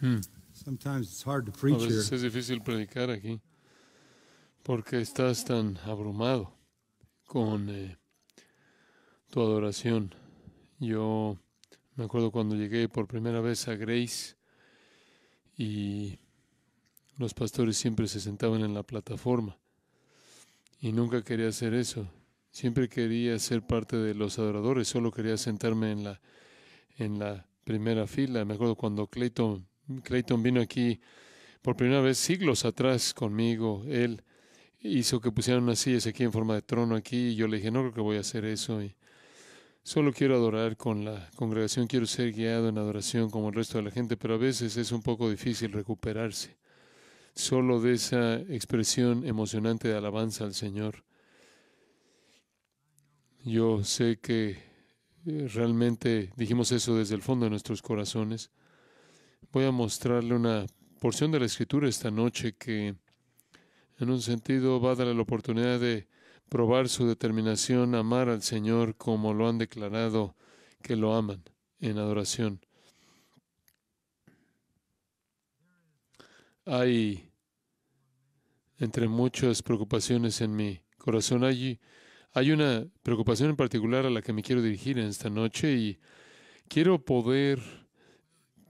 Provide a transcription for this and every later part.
Hmm. A veces es difícil predicar aquí porque estás tan abrumado con eh, tu adoración. Yo me acuerdo cuando llegué por primera vez a Grace y los pastores siempre se sentaban en la plataforma y nunca quería hacer eso. Siempre quería ser parte de los adoradores, solo quería sentarme en la en la primera fila. Me acuerdo cuando Clayton, Clayton vino aquí por primera vez siglos atrás conmigo. Él hizo que pusieran unas sillas aquí en forma de trono aquí. Y yo le dije, no creo que voy a hacer eso. Y solo quiero adorar con la congregación. Quiero ser guiado en adoración como el resto de la gente. Pero a veces es un poco difícil recuperarse. Solo de esa expresión emocionante de alabanza al Señor. Yo sé que eh, realmente dijimos eso desde el fondo de nuestros corazones. Voy a mostrarle una porción de la escritura esta noche que en un sentido va a darle la oportunidad de probar su determinación a amar al Señor como lo han declarado que lo aman en adoración. Hay entre muchas preocupaciones en mi corazón allí hay una preocupación en particular a la que me quiero dirigir en esta noche y quiero poder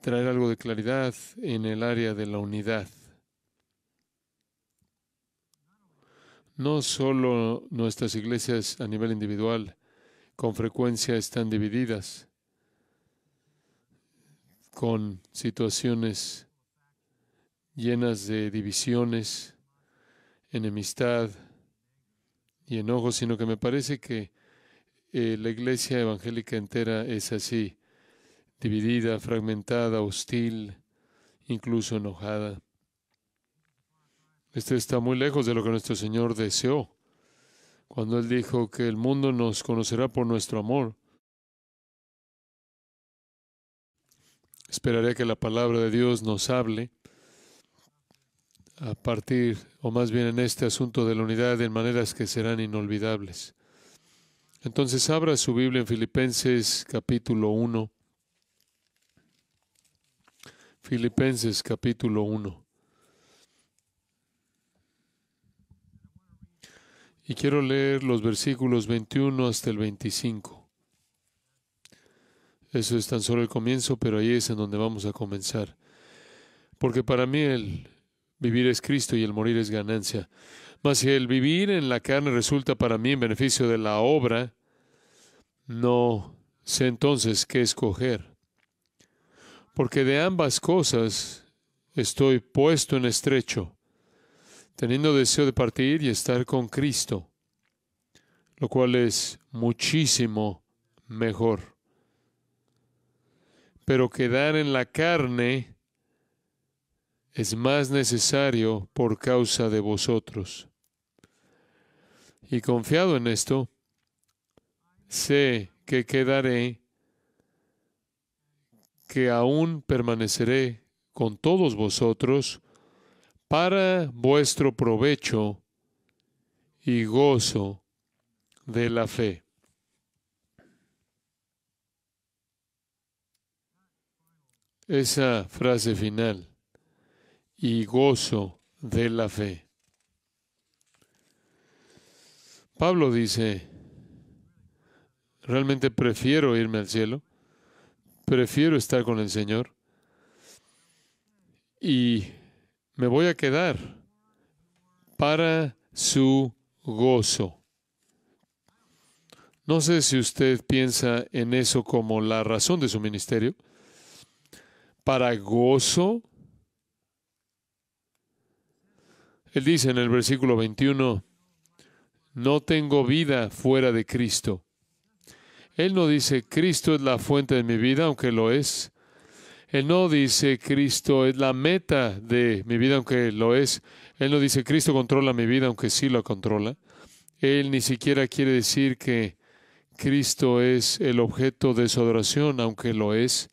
traer algo de claridad en el área de la unidad. No solo nuestras iglesias a nivel individual con frecuencia están divididas con situaciones llenas de divisiones, enemistad, y enojo, sino que me parece que eh, la iglesia evangélica entera es así, dividida, fragmentada, hostil, incluso enojada. Esto está muy lejos de lo que nuestro Señor deseó cuando Él dijo que el mundo nos conocerá por nuestro amor. Esperaré que la palabra de Dios nos hable a partir, o más bien en este asunto de la unidad, en maneras que serán inolvidables. Entonces abra su Biblia en Filipenses capítulo 1. Filipenses capítulo 1. Y quiero leer los versículos 21 hasta el 25. Eso es tan solo el comienzo, pero ahí es en donde vamos a comenzar. Porque para mí el Vivir es Cristo y el morir es ganancia. Mas si el vivir en la carne resulta para mí en beneficio de la obra, no sé entonces qué escoger. Porque de ambas cosas estoy puesto en estrecho, teniendo deseo de partir y estar con Cristo, lo cual es muchísimo mejor. Pero quedar en la carne es más necesario por causa de vosotros. Y confiado en esto, sé que quedaré, que aún permaneceré con todos vosotros para vuestro provecho y gozo de la fe. Esa frase final y gozo de la fe. Pablo dice, realmente prefiero irme al cielo, prefiero estar con el Señor y me voy a quedar para su gozo. No sé si usted piensa en eso como la razón de su ministerio. Para gozo Él dice en el versículo 21, no tengo vida fuera de Cristo. Él no dice, Cristo es la fuente de mi vida, aunque lo es. Él no dice, Cristo es la meta de mi vida, aunque lo es. Él no dice, Cristo controla mi vida, aunque sí lo controla. Él ni siquiera quiere decir que Cristo es el objeto de su adoración, aunque lo es.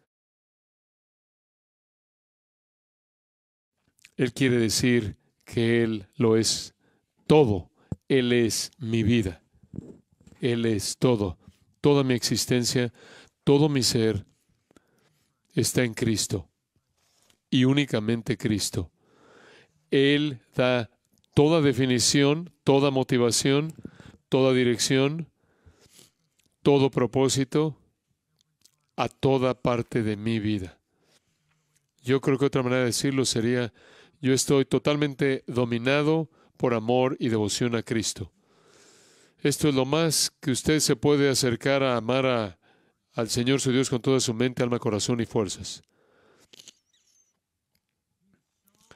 Él quiere decir, que Él lo es todo. Él es mi vida. Él es todo. Toda mi existencia, todo mi ser está en Cristo y únicamente Cristo. Él da toda definición, toda motivación, toda dirección, todo propósito a toda parte de mi vida. Yo creo que otra manera de decirlo sería, yo estoy totalmente dominado por amor y devoción a Cristo. Esto es lo más que usted se puede acercar a amar al Señor su Dios con toda su mente, alma, corazón y fuerzas.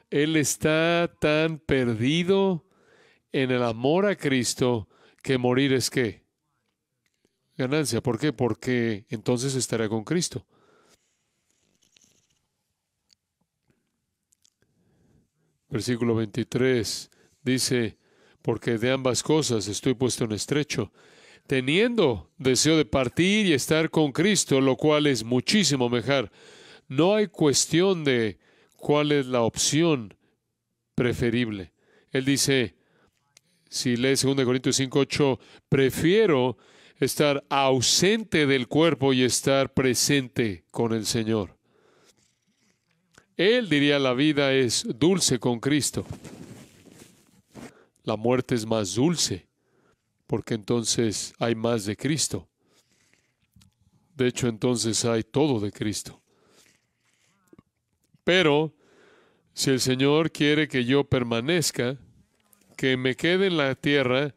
Él está tan perdido en el amor a Cristo que morir es qué? Ganancia. ¿Por qué? Porque entonces estará con Cristo. versículo 23, dice, porque de ambas cosas estoy puesto en estrecho, teniendo deseo de partir y estar con Cristo, lo cual es muchísimo mejor. No hay cuestión de cuál es la opción preferible. Él dice, si lees 2 Corintios 5, 8, prefiero estar ausente del cuerpo y estar presente con el Señor. Él diría la vida es dulce con Cristo. La muerte es más dulce, porque entonces hay más de Cristo. De hecho, entonces hay todo de Cristo. Pero si el Señor quiere que yo permanezca, que me quede en la tierra,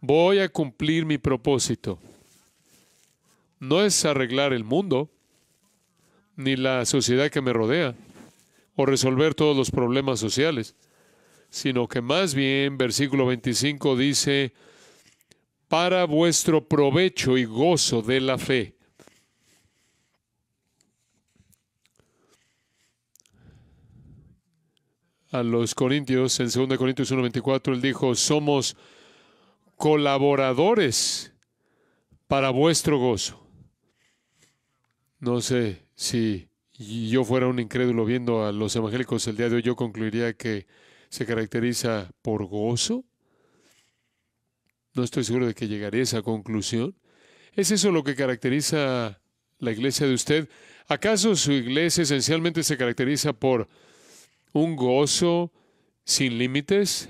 voy a cumplir mi propósito. No es arreglar el mundo, ni la sociedad que me rodea o resolver todos los problemas sociales, sino que más bien, versículo 25 dice, para vuestro provecho y gozo de la fe. A los Corintios, en 2 Corintios 1:24, él dijo, somos colaboradores para vuestro gozo. No sé si yo fuera un incrédulo viendo a los evangélicos el día de hoy, yo concluiría que se caracteriza por gozo. No estoy seguro de que llegaría a esa conclusión. ¿Es eso lo que caracteriza la iglesia de usted? ¿Acaso su iglesia esencialmente se caracteriza por un gozo sin límites?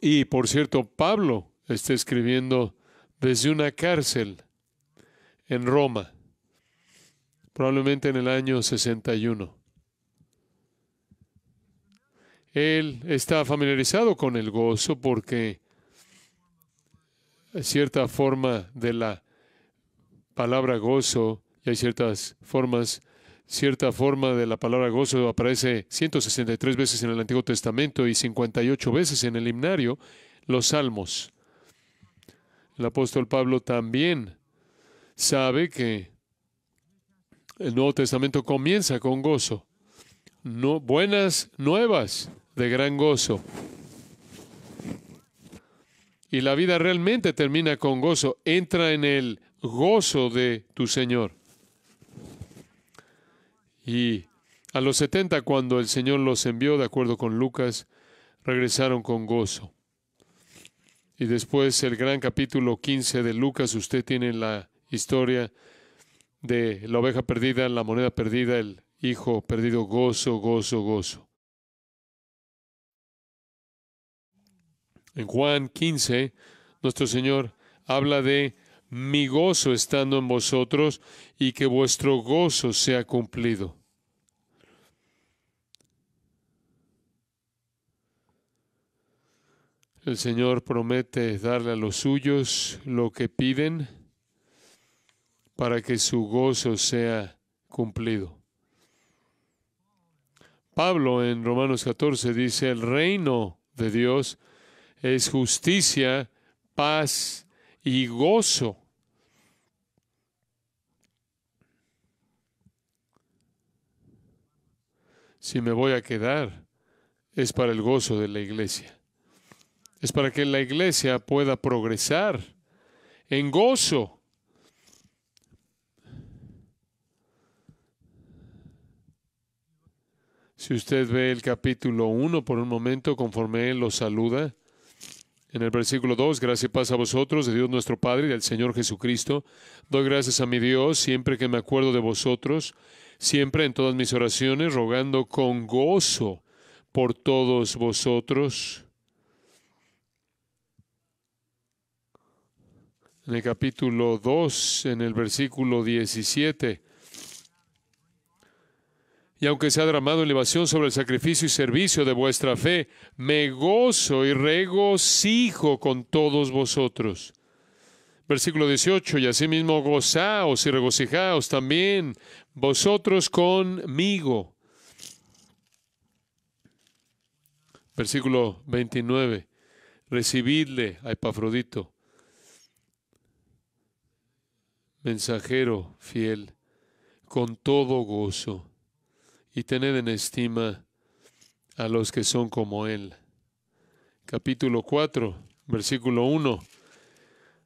Y por cierto, Pablo está escribiendo desde una cárcel en Roma probablemente en el año 61. Él está familiarizado con el gozo porque cierta forma de la palabra gozo y hay ciertas formas, cierta forma de la palabra gozo aparece 163 veces en el Antiguo Testamento y 58 veces en el himnario, los salmos. El apóstol Pablo también sabe que el Nuevo Testamento comienza con gozo. buenas nuevas de gran gozo. Y la vida realmente termina con gozo. Entra en el gozo de tu Señor. Y a los 70, cuando el Señor los envió, de acuerdo con Lucas, regresaron con gozo. Y después el gran capítulo 15 de Lucas, usted tiene la historia de la oveja perdida, la moneda perdida, el hijo perdido, gozo, gozo, gozo. En Juan 15, nuestro Señor habla de mi gozo estando en vosotros y que vuestro gozo sea cumplido. El Señor promete darle a los suyos lo que piden para que su gozo sea cumplido. Pablo en Romanos 14 dice, el reino de Dios es justicia, paz y gozo. Si me voy a quedar, es para el gozo de la iglesia. Es para que la iglesia pueda progresar en gozo Si usted ve el capítulo 1 por un momento, conforme Él lo saluda, en el versículo 2, gracias paz a vosotros, de Dios nuestro Padre y del Señor Jesucristo. Doy gracias a mi Dios siempre que me acuerdo de vosotros, siempre en todas mis oraciones, rogando con gozo por todos vosotros. En el capítulo 2, en el versículo 17, y aunque se ha dramado elevación sobre el sacrificio y servicio de vuestra fe, me gozo y regocijo con todos vosotros. Versículo 18, y asimismo gozaos y regocijaos también vosotros conmigo. Versículo 29, recibidle a Epafrodito, mensajero fiel, con todo gozo y tened en estima a los que son como Él. Capítulo 4, versículo 1.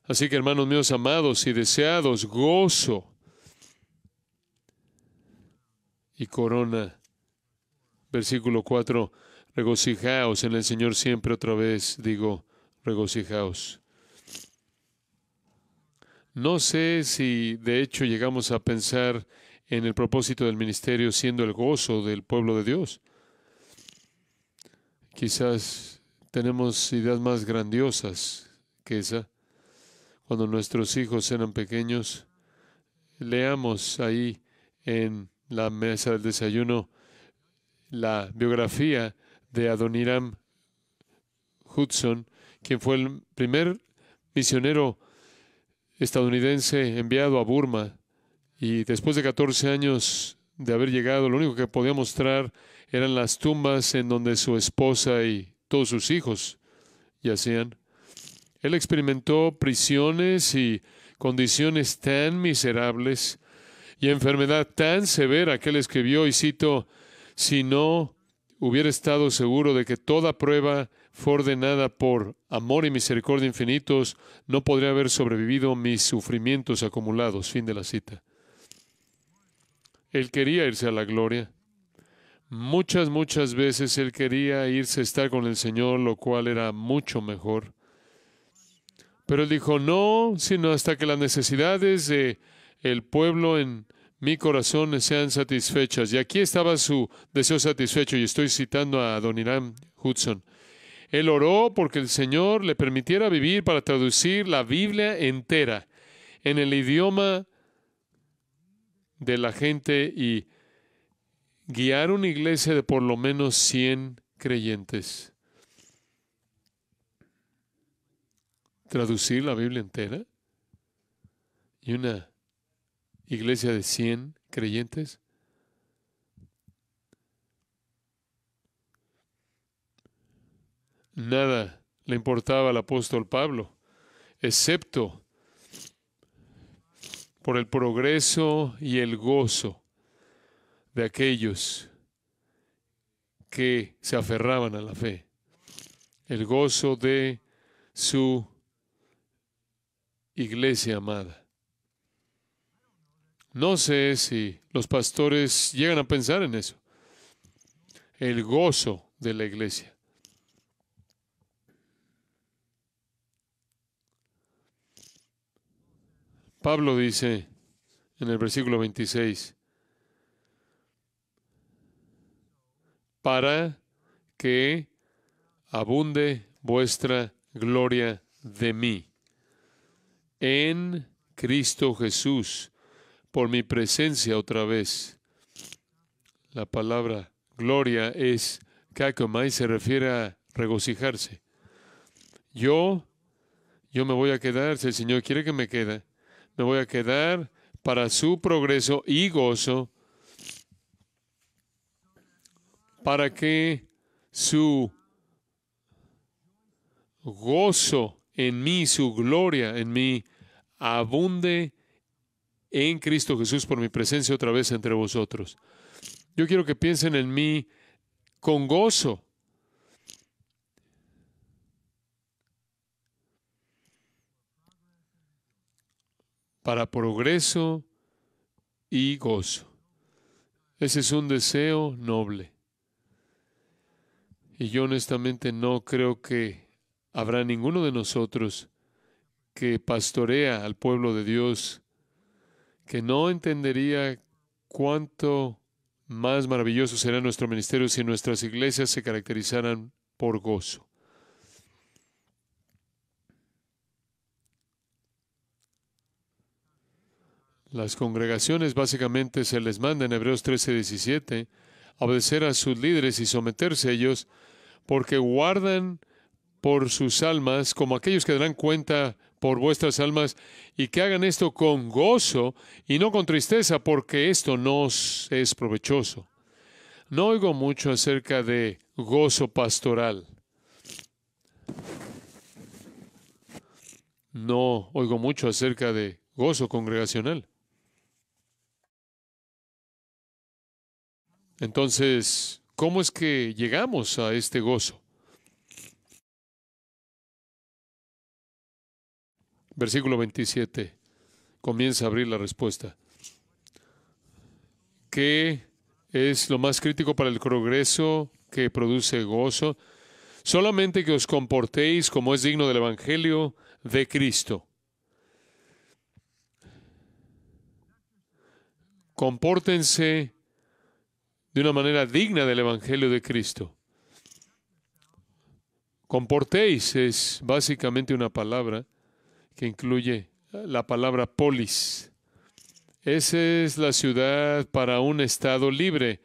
Así que hermanos míos amados y deseados, gozo y corona. Versículo 4, regocijaos en el Señor siempre otra vez, digo, regocijaos. No sé si de hecho llegamos a pensar en el propósito del ministerio siendo el gozo del pueblo de Dios. Quizás tenemos ideas más grandiosas que esa. Cuando nuestros hijos eran pequeños, leamos ahí en la mesa del desayuno la biografía de Adoniram Hudson, quien fue el primer misionero estadounidense enviado a Burma y después de 14 años de haber llegado, lo único que podía mostrar eran las tumbas en donde su esposa y todos sus hijos yacían. Él experimentó prisiones y condiciones tan miserables y enfermedad tan severa que él escribió, y cito, si no hubiera estado seguro de que toda prueba fue ordenada por amor y misericordia infinitos, no podría haber sobrevivido mis sufrimientos acumulados. Fin de la cita. Él quería irse a la gloria. Muchas, muchas veces él quería irse a estar con el Señor, lo cual era mucho mejor. Pero él dijo, no, sino hasta que las necesidades del el pueblo en mi corazón sean satisfechas. Y aquí estaba su deseo satisfecho, y estoy citando a Don Irán Hudson. Él oró porque el Señor le permitiera vivir para traducir la Biblia entera en el idioma de la gente y guiar una iglesia de por lo menos 100 creyentes. Traducir la Biblia entera y una iglesia de 100 creyentes. Nada le importaba al apóstol Pablo, excepto por el progreso y el gozo de aquellos que se aferraban a la fe, el gozo de su iglesia amada. No sé si los pastores llegan a pensar en eso, el gozo de la iglesia. Pablo dice en el versículo 26, para que abunde vuestra gloria de mí en Cristo Jesús por mi presencia otra vez. La palabra gloria es kakomai, se refiere a regocijarse. Yo, yo me voy a quedar, si el Señor quiere que me quede, me voy a quedar para su progreso y gozo, para que su gozo en mí, su gloria en mí, abunde en Cristo Jesús por mi presencia otra vez entre vosotros. Yo quiero que piensen en mí con gozo para progreso y gozo. Ese es un deseo noble. Y yo honestamente no creo que habrá ninguno de nosotros que pastorea al pueblo de Dios que no entendería cuánto más maravilloso será nuestro ministerio si nuestras iglesias se caracterizaran por gozo. Las congregaciones básicamente se les manda en Hebreos 13, 17, obedecer a sus líderes y someterse a ellos, porque guardan por sus almas, como aquellos que darán cuenta por vuestras almas, y que hagan esto con gozo y no con tristeza, porque esto no es provechoso. No oigo mucho acerca de gozo pastoral. No oigo mucho acerca de gozo congregacional. Entonces, ¿cómo es que llegamos a este gozo? Versículo 27. Comienza a abrir la respuesta. ¿Qué es lo más crítico para el progreso que produce gozo? Solamente que os comportéis como es digno del Evangelio de Cristo. Compórtense de una manera digna del Evangelio de Cristo. Comportéis es básicamente una palabra que incluye la palabra polis. Esa es la ciudad para un Estado libre.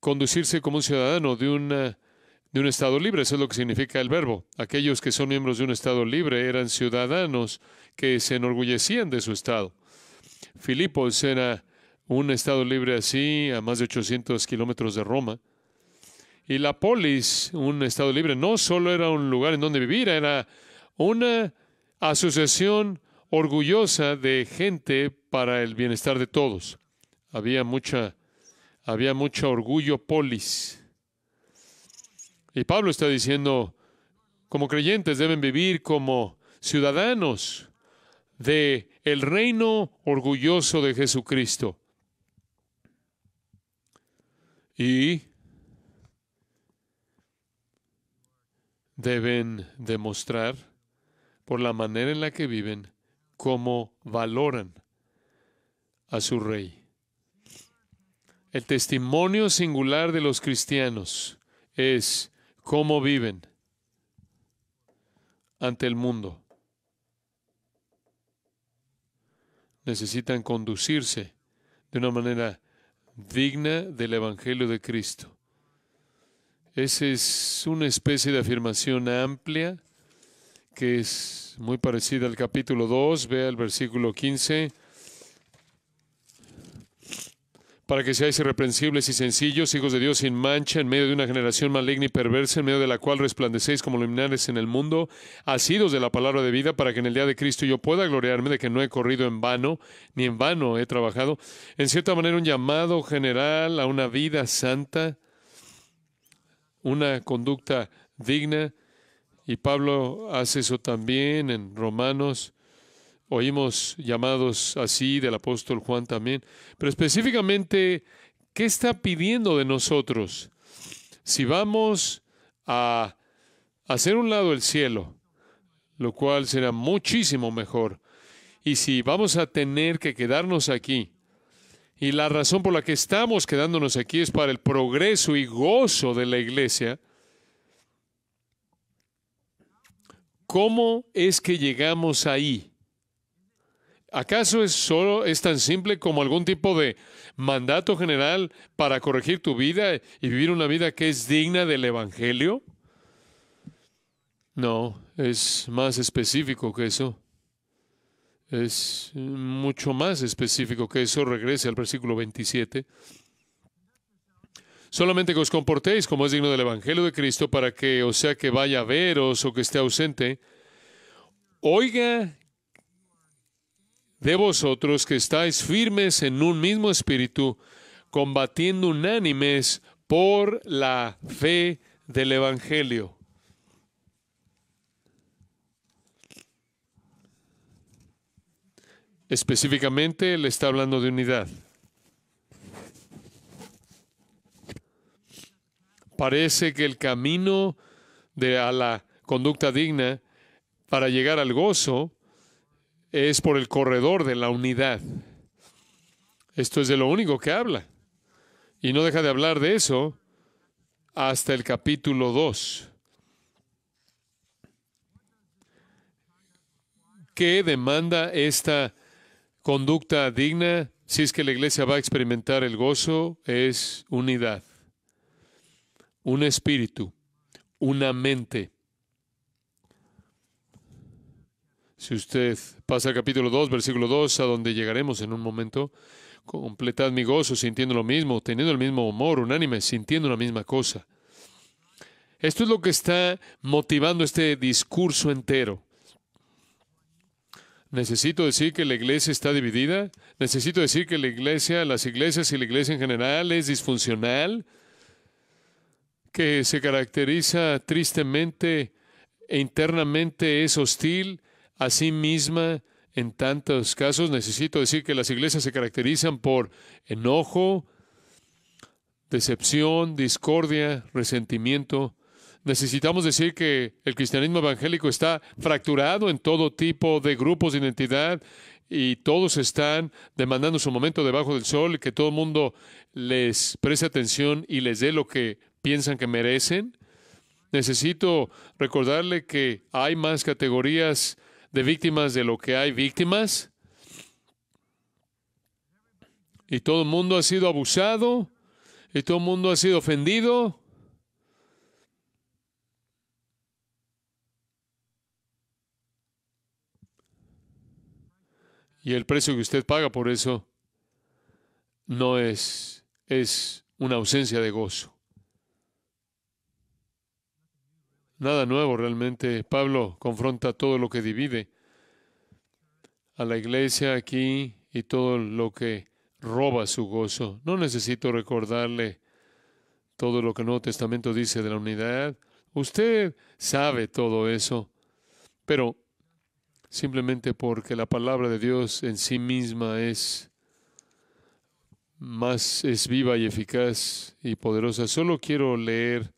Conducirse como un ciudadano de, de un Estado libre, eso es lo que significa el verbo. Aquellos que son miembros de un Estado libre eran ciudadanos que se enorgullecían de su Estado. Filipos era un estado libre así a más de 800 kilómetros de Roma. Y la polis, un estado libre, no solo era un lugar en donde vivir, era una asociación orgullosa de gente para el bienestar de todos. Había mucha había mucho orgullo polis. Y Pablo está diciendo, como creyentes deben vivir como ciudadanos de el reino orgulloso de Jesucristo y deben demostrar por la manera en la que viven cómo valoran a su rey. El testimonio singular de los cristianos es cómo viven ante el mundo. Necesitan conducirse de una manera digna del Evangelio de Cristo. Esa es una especie de afirmación amplia que es muy parecida al capítulo 2, vea el versículo 15 para que seáis irreprensibles y sencillos, hijos de Dios sin mancha, en medio de una generación maligna y perversa, en medio de la cual resplandecéis como luminares en el mundo, asidos de la palabra de vida, para que en el día de Cristo yo pueda gloriarme de que no he corrido en vano, ni en vano he trabajado. En cierta manera, un llamado general a una vida santa, una conducta digna, y Pablo hace eso también en Romanos Oímos llamados así del apóstol Juan también, pero específicamente, ¿qué está pidiendo de nosotros? Si vamos a hacer un lado el cielo, lo cual será muchísimo mejor, y si vamos a tener que quedarnos aquí, y la razón por la que estamos quedándonos aquí es para el progreso y gozo de la iglesia, ¿cómo es que llegamos ahí? ¿Acaso es solo es tan simple como algún tipo de mandato general para corregir tu vida y vivir una vida que es digna del evangelio? No, es más específico que eso. Es mucho más específico que eso. Regrese al versículo 27. Solamente que os comportéis como es digno del Evangelio de Cristo para que, o sea que vaya a veros o que esté ausente, oiga de vosotros que estáis firmes en un mismo espíritu, combatiendo unánimes por la fe del Evangelio. Específicamente, él está hablando de unidad. Parece que el camino de a la conducta digna para llegar al gozo es por el corredor de la unidad. Esto es de lo único que habla. Y no deja de hablar de eso hasta el capítulo 2. ¿Qué demanda esta conducta digna si es que la iglesia va a experimentar el gozo? Es unidad, un espíritu, una mente Si usted pasa al capítulo 2, versículo 2, a donde llegaremos en un momento, completad mi gozo sintiendo lo mismo, teniendo el mismo humor, unánime, sintiendo la misma cosa. Esto es lo que está motivando este discurso entero. Necesito decir que la iglesia está dividida. Necesito decir que la iglesia, las iglesias y la iglesia en general es disfuncional, que se caracteriza tristemente e internamente es hostil a sí misma en tantos casos. Necesito decir que las iglesias se caracterizan por enojo, decepción, discordia, resentimiento. Necesitamos decir que el cristianismo evangélico está fracturado en todo tipo de grupos de identidad y todos están demandando su momento debajo del sol, y que todo el mundo les preste atención y les dé lo que piensan que merecen. Necesito recordarle que hay más categorías de víctimas de lo que hay víctimas. Y todo el mundo ha sido abusado. Y todo el mundo ha sido ofendido. Y el precio que usted paga por eso no es, es una ausencia de gozo. Nada nuevo realmente. Pablo confronta todo lo que divide a la iglesia aquí y todo lo que roba su gozo. No necesito recordarle todo lo que el Nuevo Testamento dice de la unidad. Usted sabe todo eso, pero simplemente porque la palabra de Dios en sí misma es más es viva y eficaz y poderosa. Solo quiero leer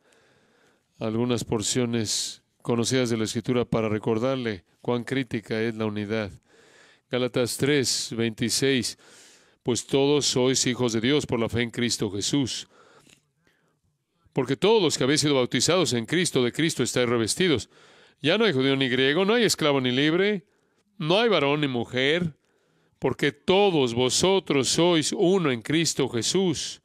algunas porciones conocidas de la Escritura para recordarle cuán crítica es la unidad. Gálatas 3, 26. Pues todos sois hijos de Dios por la fe en Cristo Jesús. Porque todos los que habéis sido bautizados en Cristo, de Cristo estáis revestidos. Ya no hay judío ni griego, no hay esclavo ni libre, no hay varón ni mujer, porque todos vosotros sois uno en Cristo Jesús.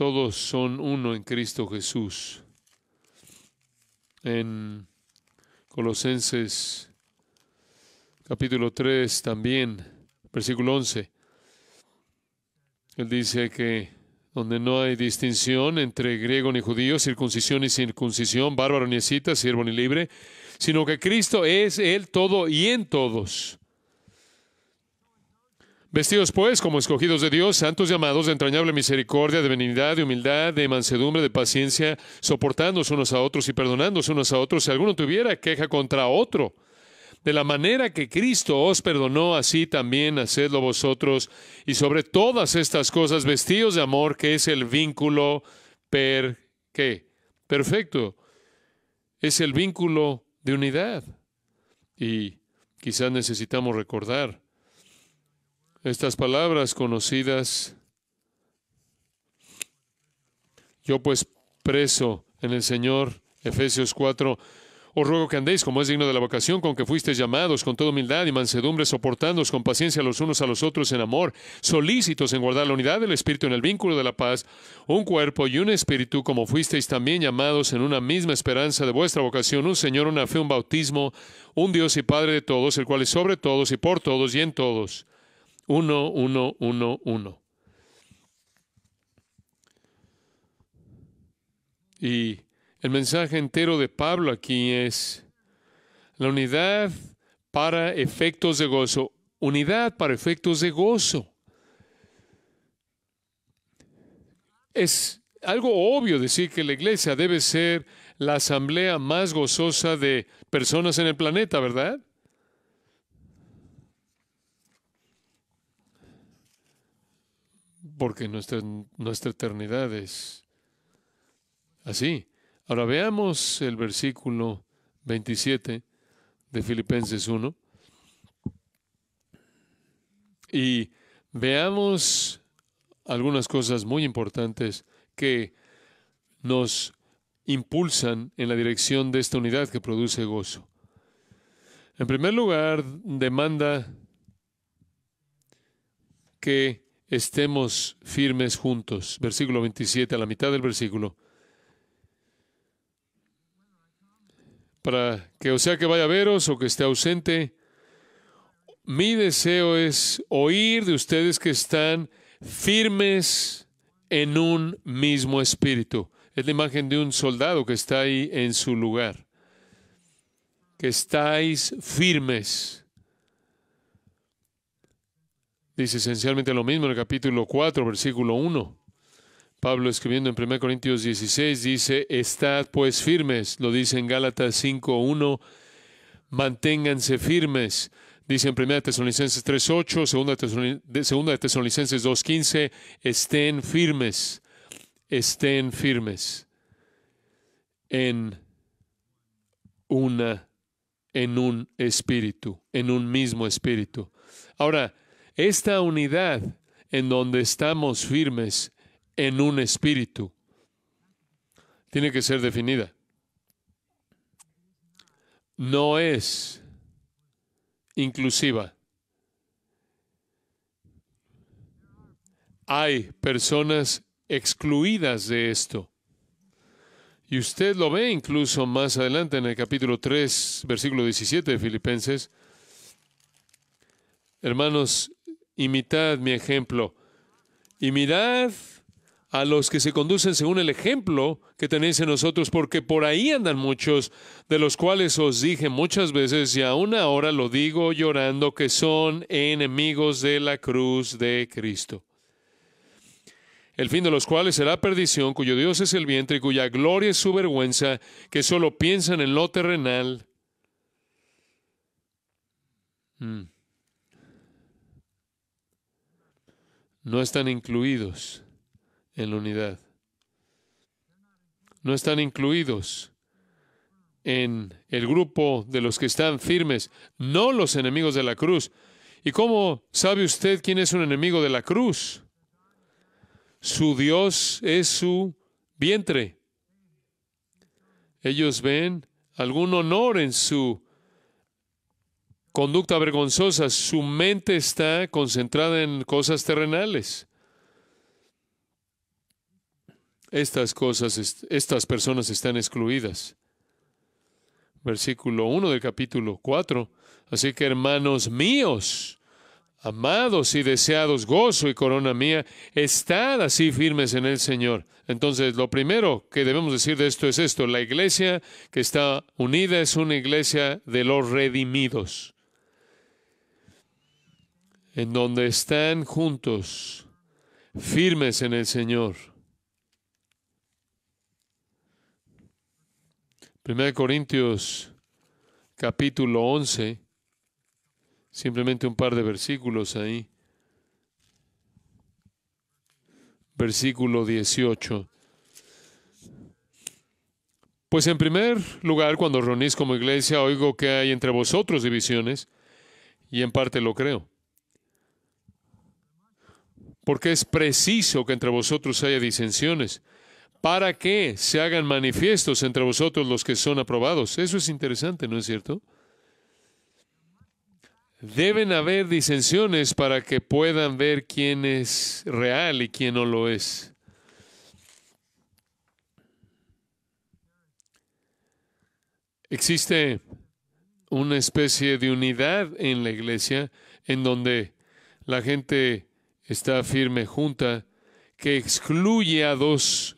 Todos son uno en Cristo Jesús. En Colosenses capítulo 3 también, versículo 11, él dice que donde no hay distinción entre griego ni judío, circuncisión y circuncisión, bárbaro ni escita, siervo ni libre, sino que Cristo es el todo y en todos. Vestidos pues como escogidos de Dios, santos llamados de entrañable misericordia, de benignidad, de humildad, de mansedumbre, de paciencia, soportándose unos a otros y perdonándose unos a otros, si alguno tuviera queja contra otro. De la manera que Cristo os perdonó, así también hacedlo vosotros, y sobre todas estas cosas, vestidos de amor, que es el vínculo per qué? Perfecto. Es el vínculo de unidad. Y quizás necesitamos recordar estas palabras conocidas, yo pues preso en el Señor, Efesios 4, os ruego que andéis como es digno de la vocación con que fuisteis llamados, con toda humildad y mansedumbre, soportándoos con paciencia los unos a los otros en amor, solícitos en guardar la unidad del Espíritu en el vínculo de la paz, un cuerpo y un espíritu, como fuisteis también llamados en una misma esperanza de vuestra vocación, un Señor, una fe, un bautismo, un Dios y Padre de todos, el cual es sobre todos y por todos y en todos. 1, 1, 1, 1. Y el mensaje entero de Pablo aquí es la unidad para efectos de gozo. Unidad para efectos de gozo. Es algo obvio decir que la iglesia debe ser la asamblea más gozosa de personas en el planeta, ¿verdad? porque nuestra, nuestra eternidad es así. Ahora veamos el versículo 27 de Filipenses 1 y veamos algunas cosas muy importantes que nos impulsan en la dirección de esta unidad que produce gozo. En primer lugar, demanda que estemos firmes juntos. Versículo 27, a la mitad del versículo. Para que o sea que vaya a veros o que esté ausente, mi deseo es oír de ustedes que están firmes en un mismo espíritu. Es la imagen de un soldado que está ahí en su lugar. Que estáis firmes dice esencialmente lo mismo en el capítulo 4, versículo 1. Pablo escribiendo en 1 Corintios 16 dice, estad pues firmes, lo dice en Gálatas 5.1, manténganse firmes, dice en 1 Tesalonicenses 3.8, 2 Tesalonicenses 2.15, estén firmes, estén firmes en una, en un espíritu, en un mismo espíritu. Ahora, esta unidad en donde estamos firmes en un espíritu tiene que ser definida. No es inclusiva. Hay personas excluidas de esto. Y usted lo ve incluso más adelante en el capítulo 3, versículo 17 de Filipenses. Hermanos, imitad mi ejemplo. Y mirad a los que se conducen según el ejemplo que tenéis en nosotros, porque por ahí andan muchos, de los cuales os dije muchas veces y aún ahora lo digo llorando, que son enemigos de la cruz de Cristo. El fin de los cuales será perdición, cuyo Dios es el vientre y cuya gloria es su vergüenza, que solo piensan en lo terrenal. Mm. no están incluidos en la unidad. No están incluidos en el grupo de los que están firmes, no los enemigos de la cruz. ¿Y cómo sabe usted quién es un enemigo de la cruz? Su Dios es su vientre. Ellos ven algún honor en su conducta vergonzosa, su mente está concentrada en cosas terrenales. Estas cosas, estas personas están excluidas. Versículo 1 del capítulo 4. Así que hermanos míos, amados y deseados, gozo y corona mía, estad así firmes en el Señor. Entonces, lo primero que debemos decir de esto es esto, la iglesia que está unida es una iglesia de los redimidos en donde están juntos, firmes en el Señor. 1 Corintios capítulo 11, simplemente un par de versículos ahí. Versículo 18. Pues en primer lugar, cuando reunís como iglesia, oigo que hay entre vosotros divisiones, y en parte lo creo porque es preciso que entre vosotros haya disensiones, para que se hagan manifiestos entre vosotros los que son aprobados. Eso es interesante, ¿no es cierto? Deben haber disensiones para que puedan ver quién es real y quién no lo es. Existe una especie de unidad en la iglesia en donde la gente está firme junta que excluye a dos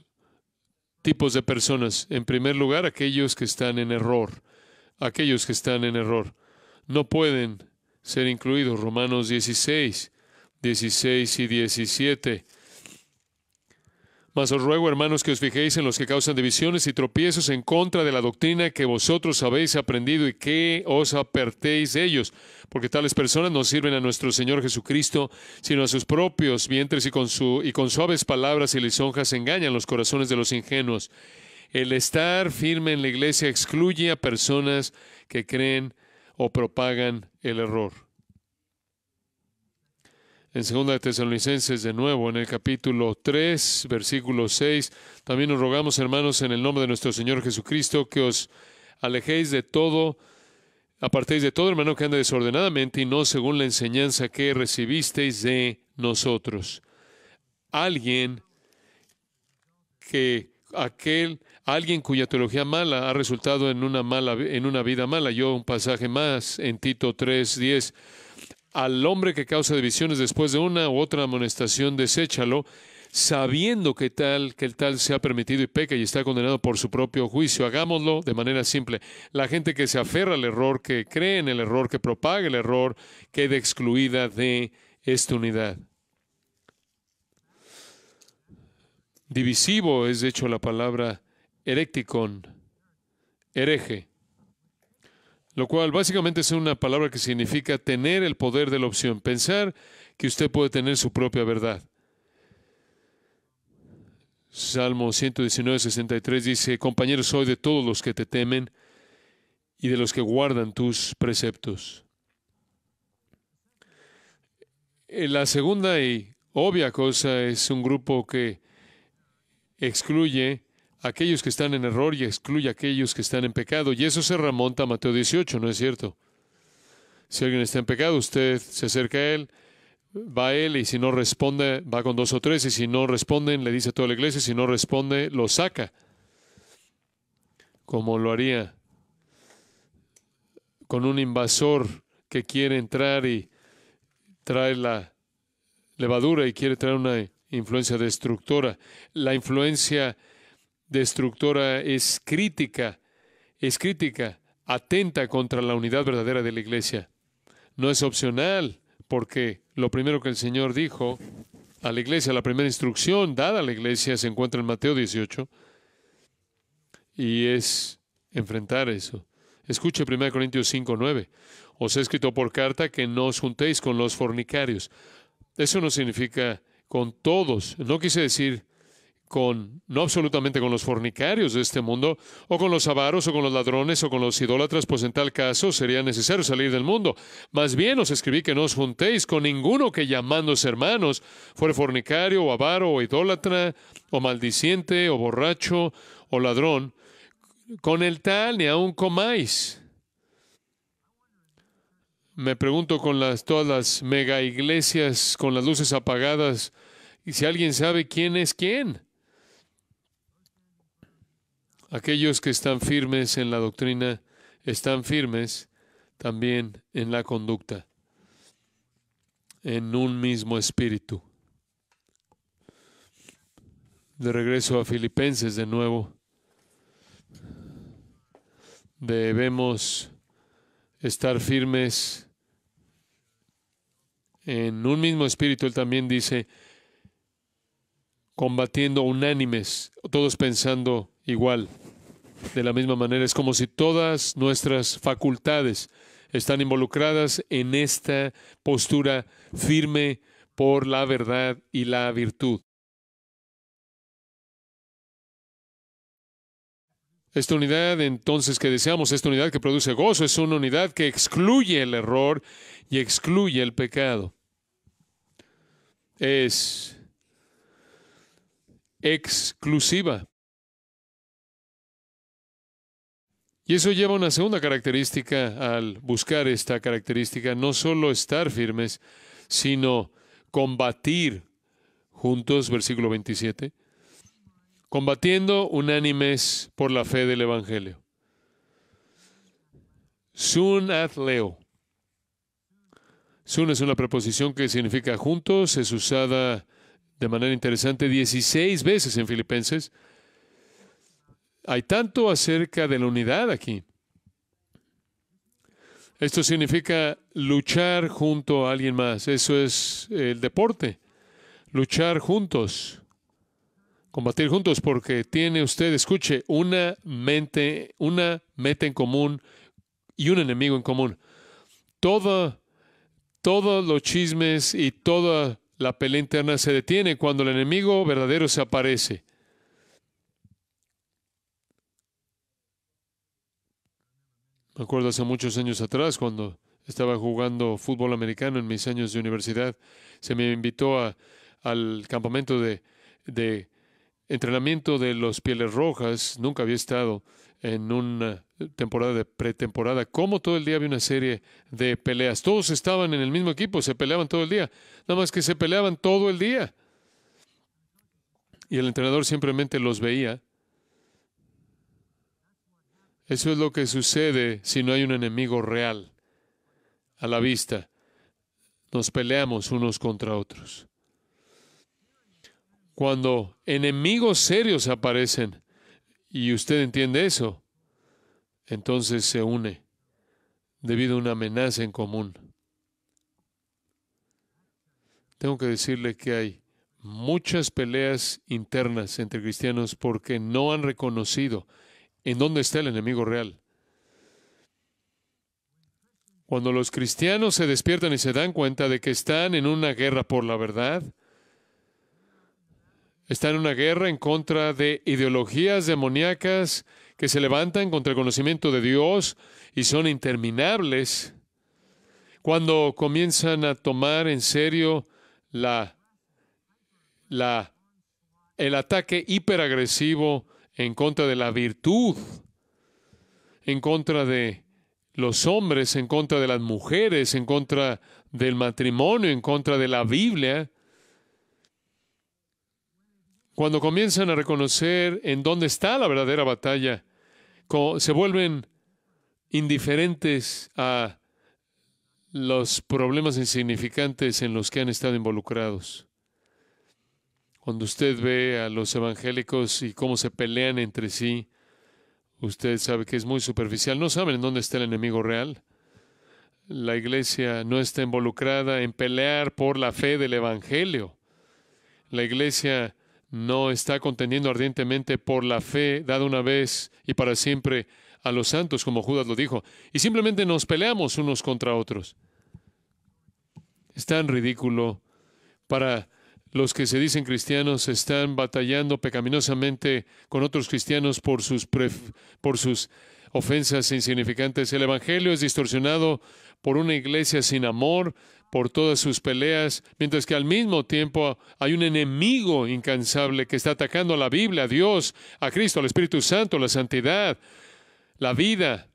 tipos de personas. En primer lugar, aquellos que están en error. Aquellos que están en error no pueden ser incluidos. Romanos 16, 16 y 17. Mas os ruego, hermanos, que os fijéis en los que causan divisiones y tropiezos en contra de la doctrina que vosotros habéis aprendido y que os apertéis de ellos, porque tales personas no sirven a nuestro Señor Jesucristo, sino a sus propios vientres y con, su, y con suaves palabras y lisonjas engañan los corazones de los ingenuos. El estar firme en la iglesia excluye a personas que creen o propagan el error. En segunda de Tesalonicenses, de nuevo, en el capítulo 3, versículo 6, también nos rogamos, hermanos, en el nombre de nuestro Señor Jesucristo, que os alejéis de todo, apartéis de todo hermano que anda desordenadamente y no según la enseñanza que recibisteis de nosotros. Alguien que aquel alguien cuya teología mala ha resultado en una mala en una vida mala. Yo un pasaje más en Tito 3:10 al hombre que causa divisiones después de una u otra amonestación, deséchalo, sabiendo que tal que el tal se ha permitido y peca y está condenado por su propio juicio. Hagámoslo de manera simple. La gente que se aferra al error, que cree en el error, que propaga el error, queda excluida de esta unidad. Divisivo es de hecho la palabra erecticon, hereje. Lo cual básicamente es una palabra que significa tener el poder de la opción, pensar que usted puede tener su propia verdad. Salmo 119, 63 dice, compañero soy de todos los que te temen y de los que guardan tus preceptos. Eh, la segunda y obvia cosa es un grupo que excluye aquellos que están en error y excluye a aquellos que están en pecado. Y eso se remonta a Mateo 18, ¿no es cierto? Si alguien está en pecado, usted se acerca a él, va a él y si no responde, va con dos o tres y si no responden, le dice a toda la iglesia, si no responde, lo saca, como lo haría con un invasor que quiere entrar y trae la levadura y quiere traer una influencia destructora. La influencia destructora es crítica, es crítica, atenta contra la unidad verdadera de la iglesia. No es opcional, porque lo primero que el Señor dijo a la iglesia, la primera instrucción dada a la iglesia se encuentra en Mateo 18, y es enfrentar eso. Escuche 1 Corintios 5, 9. Os he escrito por carta que no os juntéis con los fornicarios. Eso no significa con todos. No quise decir con, no absolutamente con los fornicarios de este mundo, o con los avaros, o con los ladrones, o con los idólatras, pues en tal caso sería necesario salir del mundo. Más bien os escribí que no os juntéis con ninguno que llamándose hermanos fuere fornicario, o avaro, o idólatra, o maldiciente, o borracho, o ladrón, con el tal ni aun comáis. Me pregunto con las, todas las mega iglesias, con las luces apagadas, y si alguien sabe quién es quién. Aquellos que están firmes en la doctrina están firmes también en la conducta, en un mismo espíritu. De regreso a Filipenses de nuevo, debemos estar firmes en un mismo espíritu. Él también dice, combatiendo unánimes, todos pensando igual. De la misma manera, es como si todas nuestras facultades están involucradas en esta postura firme por la verdad y la virtud. Esta unidad entonces que deseamos, esta unidad que produce gozo, es una unidad que excluye el error y excluye el pecado. Es exclusiva. Y eso lleva una segunda característica al buscar esta característica, no solo estar firmes, sino combatir juntos, versículo 27, combatiendo unánimes por la fe del Evangelio. Sun at leo. Sun es una preposición que significa juntos, es usada de manera interesante 16 veces en Filipenses. Hay tanto acerca de la unidad aquí. Esto significa luchar junto a alguien más. Eso es el deporte. Luchar juntos. Combatir juntos porque tiene usted, escuche, una mente, una meta en común y un enemigo en común. Todo, todos los chismes y toda la pelea interna se detiene cuando el enemigo verdadero se aparece. Me acuerdo hace muchos años atrás, cuando estaba jugando fútbol americano en mis años de universidad, se me invitó al campamento de, de entrenamiento de los Pieles Rojas. Nunca había estado en una temporada de pretemporada, como todo el día había una serie de peleas. Todos estaban en el mismo equipo, se peleaban todo el día, nada más que se peleaban todo el día. Y el entrenador simplemente los veía eso es lo que sucede si no hay un enemigo real a la vista. Nos peleamos unos contra otros. Cuando enemigos serios aparecen, y usted entiende eso, entonces se une debido a una amenaza en común. Tengo que decirle que hay muchas peleas internas entre cristianos porque no han reconocido en dónde está el enemigo real. Cuando los cristianos se despiertan y se dan cuenta de que están en una guerra por la verdad, están en una guerra en contra de ideologías demoníacas que se levantan contra el conocimiento de Dios y son interminables, cuando comienzan a tomar en serio la, la, el ataque hiperagresivo en contra de la virtud, en contra de los hombres, en contra de las mujeres, en contra del matrimonio, en contra de la Biblia. Cuando comienzan a reconocer en dónde está la verdadera batalla, se vuelven indiferentes a los problemas insignificantes en los que han estado involucrados. Cuando usted ve a los evangélicos y cómo se pelean entre sí, usted sabe que es muy superficial. No saben dónde está el enemigo real. La iglesia no está involucrada en pelear por la fe del Evangelio. La iglesia no está contendiendo ardientemente por la fe dada una vez y para siempre a los santos, como Judas lo dijo. Y simplemente nos peleamos unos contra otros. Es tan ridículo para los que se dicen cristianos están batallando pecaminosamente con otros cristianos por sus, por sus ofensas insignificantes. El Evangelio es distorsionado por una iglesia sin amor, por todas sus peleas, mientras que al mismo tiempo hay un enemigo incansable que está atacando a la Biblia, a Dios, a Cristo, al Espíritu Santo, la santidad, la vida,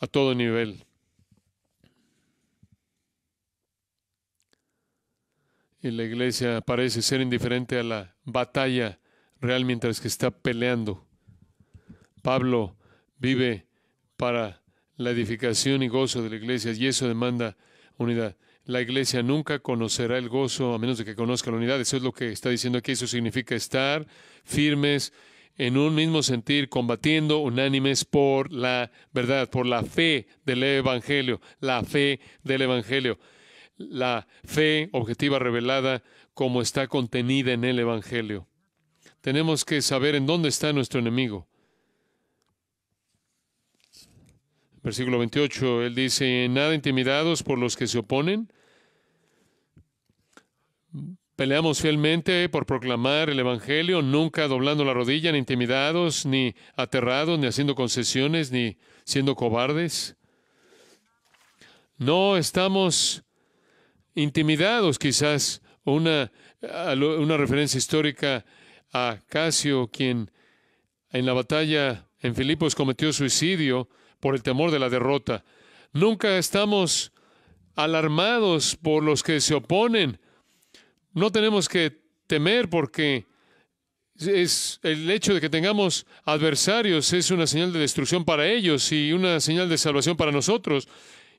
a todo nivel. Y la iglesia parece ser indiferente a la batalla real mientras que está peleando. Pablo vive para la edificación y gozo de la iglesia y eso demanda unidad. La iglesia nunca conocerá el gozo a menos de que conozca la unidad. Eso es lo que está diciendo aquí. Eso significa estar firmes en un mismo sentir, combatiendo unánimes por la verdad, por la fe del Evangelio, la fe del Evangelio la fe objetiva revelada como está contenida en el Evangelio. Tenemos que saber en dónde está nuestro enemigo. Versículo 28, él dice, nada intimidados por los que se oponen. Peleamos fielmente por proclamar el Evangelio, nunca doblando la rodilla, ni intimidados, ni aterrados, ni haciendo concesiones, ni siendo cobardes. No estamos intimidados quizás, una, una referencia histórica a Casio, quien en la batalla en Filipos cometió suicidio por el temor de la derrota. Nunca estamos alarmados por los que se oponen. No tenemos que temer porque es el hecho de que tengamos adversarios es una señal de destrucción para ellos y una señal de salvación para nosotros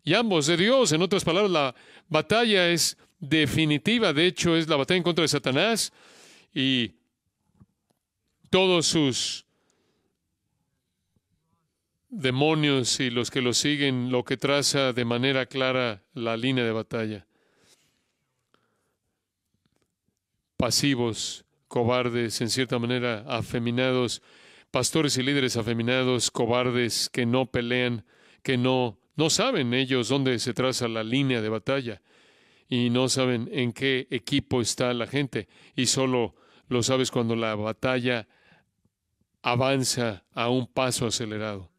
y ambos de Dios. En otras palabras, la batalla es definitiva, de hecho es la batalla en contra de Satanás y todos sus demonios y los que lo siguen, lo que traza de manera clara la línea de batalla. Pasivos, cobardes, en cierta manera afeminados, pastores y líderes afeminados, cobardes que no pelean, que no no saben ellos dónde se traza la línea de batalla y no saben en qué equipo está la gente y solo lo sabes cuando la batalla avanza a un paso acelerado.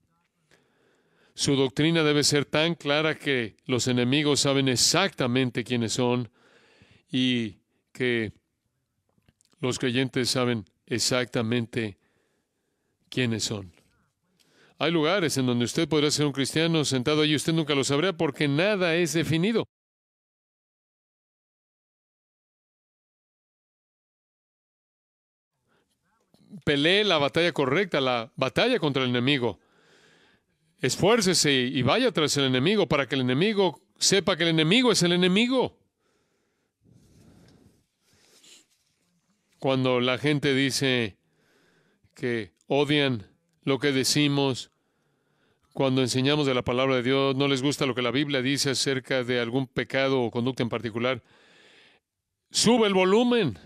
Su doctrina debe ser tan clara que los enemigos saben exactamente quiénes son y que los creyentes saben exactamente quiénes son. Hay lugares en donde usted podrá ser un cristiano sentado allí, usted nunca lo sabría porque nada es definido. Pelee la batalla correcta, la batalla contra el enemigo. Esfuércese y vaya tras el enemigo para que el enemigo sepa que el enemigo es el enemigo. Cuando la gente dice que odian lo que decimos cuando enseñamos de la palabra de Dios, no les gusta lo que la Biblia dice acerca de algún pecado o conducta en particular. Sube el volumen.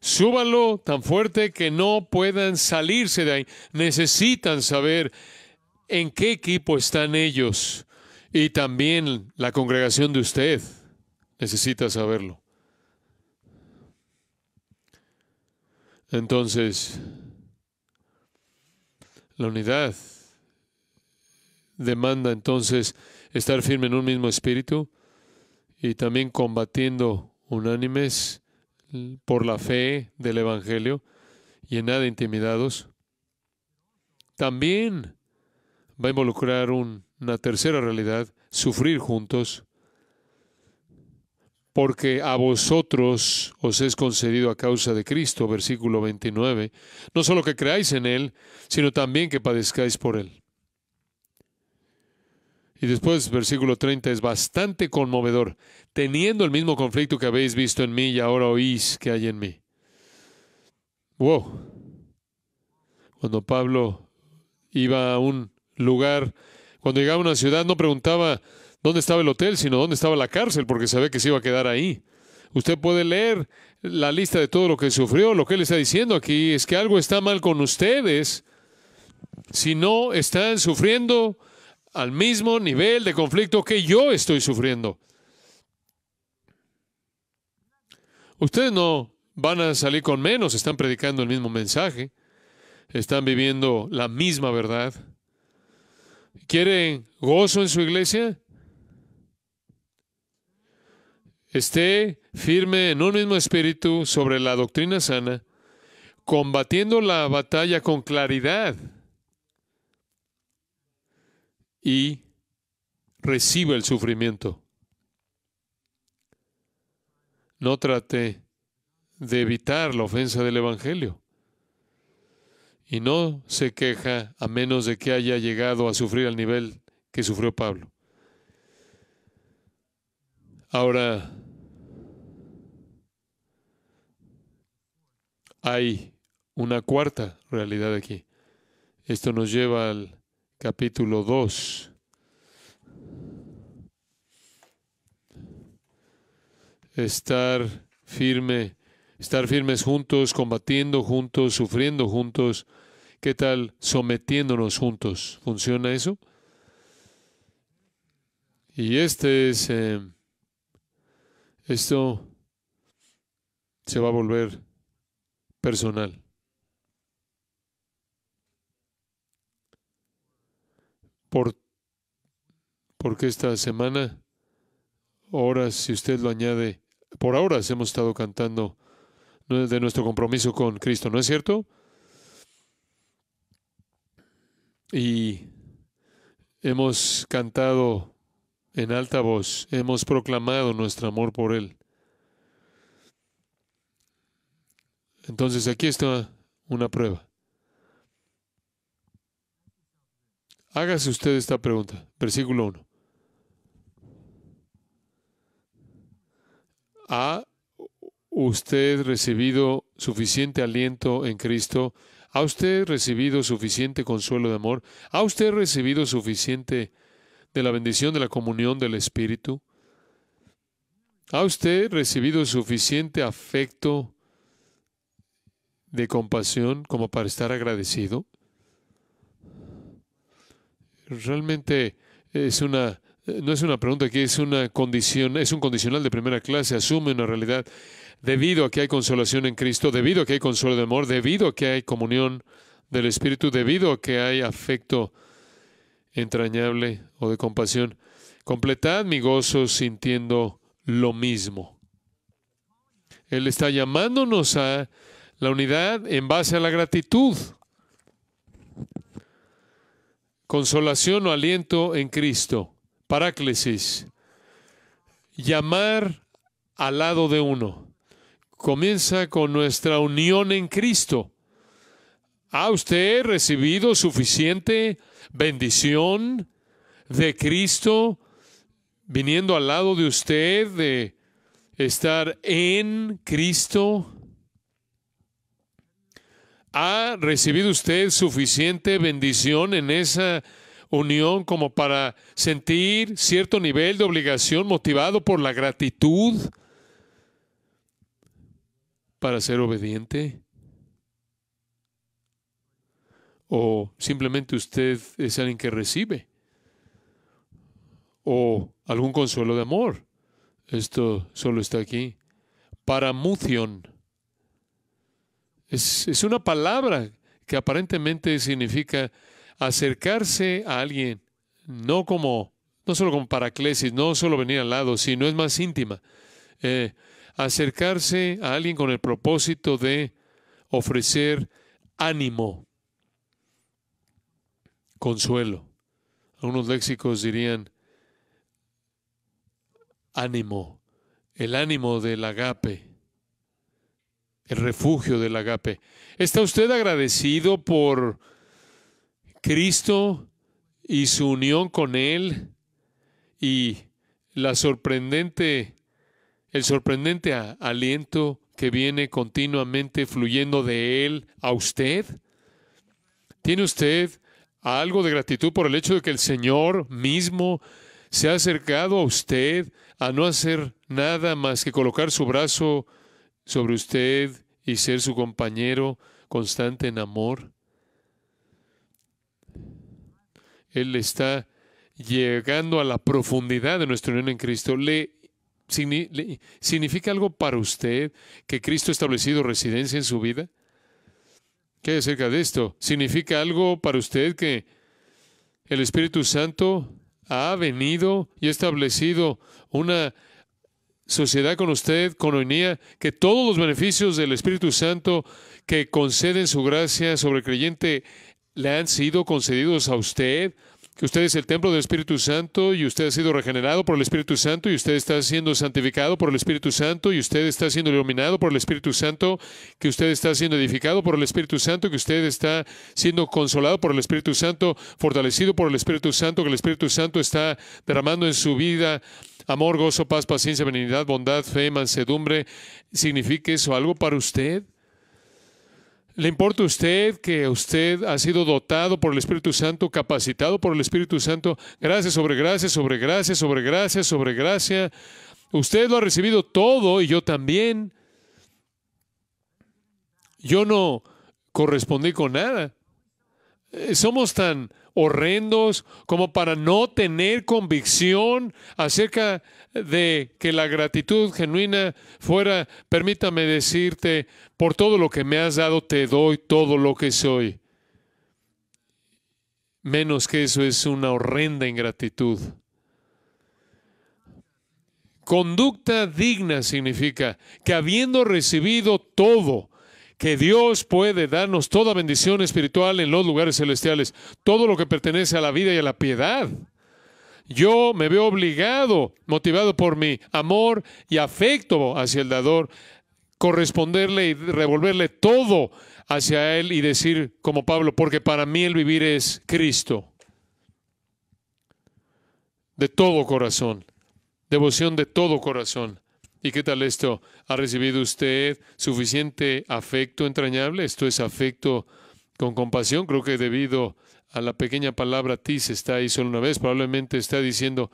Súbalo tan fuerte que no puedan salirse de ahí. Necesitan saber en qué equipo están ellos. Y también la congregación de usted necesita saberlo. Entonces, la unidad demanda entonces estar firme en un mismo espíritu y también combatiendo unánimes por la fe del Evangelio y en nada intimidados. También va a involucrar una tercera realidad, sufrir juntos porque a vosotros os es concedido a causa de Cristo, versículo 29, no solo que creáis en Él, sino también que padezcáis por Él. Y después, versículo 30, es bastante conmovedor, teniendo el mismo conflicto que habéis visto en mí y ahora oís que hay en mí. Wow. Cuando Pablo iba a un lugar, cuando llegaba a una ciudad, no preguntaba dónde estaba el hotel, sino dónde estaba la cárcel, porque sabía que se iba a quedar ahí. Usted puede leer la lista de todo lo que sufrió. Lo que él está diciendo aquí es que algo está mal con ustedes si no están sufriendo al mismo nivel de conflicto que yo estoy sufriendo. Ustedes no van a salir con menos, están predicando el mismo mensaje, están viviendo la misma verdad. ¿Quieren gozo en su iglesia? esté firme en un mismo espíritu sobre la doctrina sana, combatiendo la batalla con claridad y reciba el sufrimiento. No trate de evitar la ofensa del Evangelio. Y no se queja a menos de que haya llegado a sufrir al nivel que sufrió Pablo. Ahora, hay una cuarta realidad aquí. Esto nos lleva al capítulo 2. Estar firme, estar firmes juntos, combatiendo juntos, sufriendo juntos. ¿Qué tal sometiéndonos juntos? ¿Funciona eso? Y este es, eh, esto se va a volver personal. Por, porque esta semana, horas si usted lo añade, por ahora hemos estado cantando de nuestro compromiso con Cristo, ¿no es cierto? Y hemos cantado en alta voz, hemos proclamado nuestro amor por Él. Entonces aquí está una prueba. Hágase usted esta pregunta. Versículo 1. ¿Ha usted recibido suficiente aliento en Cristo? ¿Ha usted recibido suficiente consuelo de amor? ¿Ha usted recibido suficiente de la bendición de la comunión del Espíritu? ¿Ha usted recibido suficiente afecto de compasión como para estar agradecido. Realmente es una, no es una pregunta que es una condición, es un condicional de primera clase, asume una realidad debido a que hay consolación en Cristo, debido a que hay consuelo de amor, debido a que hay comunión del Espíritu, debido a que hay afecto entrañable o de compasión. Completad mi gozo sintiendo lo mismo. Él está llamándonos a la unidad en base a la gratitud. Consolación o aliento en Cristo. Paráclesis. Llamar al lado de uno. Comienza con nuestra unión en Cristo. ¿Ha usted recibido suficiente bendición de Cristo viniendo al lado de usted, de estar en Cristo? ¿Ha recibido usted suficiente bendición en esa unión como para sentir cierto nivel de obligación motivado por la gratitud para ser obediente? ¿O simplemente usted es alguien que recibe? ¿O algún consuelo de amor? Esto solo está aquí. Para Mución es, una palabra que aparentemente significa acercarse a alguien, no como, no solo como paraclesis, no solo venir al lado, sino es más íntima. Eh, acercarse a alguien con el propósito de ofrecer ánimo, consuelo. Algunos léxicos dirían ánimo, el ánimo del agape, el refugio del agape. ¿Está usted agradecido por Cristo y su unión con Él y la sorprendente, el sorprendente aliento que viene continuamente fluyendo de Él a usted? ¿Tiene usted algo de gratitud por el hecho de que el Señor mismo se ha acercado a usted a no hacer nada más que colocar su brazo sobre usted y ser su compañero constante en amor. Él está llegando a la profundidad de nuestra unión en Cristo. Le, ¿Significa algo para usted que Cristo ha establecido residencia en su vida? ¿Qué hay acerca de esto? ¿Significa algo para usted que el Espíritu Santo ha venido y ha establecido una sociedad con usted, con Oinía, que todos los beneficios del Espíritu Santo que conceden su gracia sobre el creyente le han sido concedidos a usted, que usted es el templo del Espíritu Santo y usted ha sido regenerado por el Espíritu Santo y usted está siendo santificado por el Espíritu Santo y usted está siendo iluminado por el Espíritu Santo, que usted está siendo edificado por el Espíritu Santo, que usted está siendo consolado por el Espíritu Santo, fortalecido por el Espíritu Santo, que el Espíritu Santo está derramando en su vida amor, gozo, paz, paciencia, benignidad, bondad, fe, mansedumbre. ¿Significa eso algo para usted? ¿Le importa a usted que usted ha sido dotado por el Espíritu Santo, capacitado por el Espíritu Santo? Gracias sobre gracias, sobre gracias, sobre gracias, sobre gracia. Usted lo ha recibido todo y yo también. Yo no correspondí con nada. Eh, somos tan horrendos como para no tener convicción acerca de que la gratitud genuina fuera, permítame decirte, por todo lo que me has dado te doy todo lo que soy. Menos que eso es una horrenda ingratitud. Conducta digna significa que habiendo recibido todo, que Dios puede darnos toda bendición espiritual en los lugares celestiales, todo lo que pertenece a la vida y a la piedad. Yo me veo obligado, motivado por mi amor y afecto hacia el dador, corresponderle y revolverle todo hacia él y decir como Pablo, porque para mí el vivir es Cristo. De todo corazón, devoción de todo corazón. ¿Y qué tal esto? ¿Ha recibido usted suficiente afecto entrañable? Esto es afecto con compasión. Creo que debido a la pequeña palabra tis está ahí solo una vez, probablemente está diciendo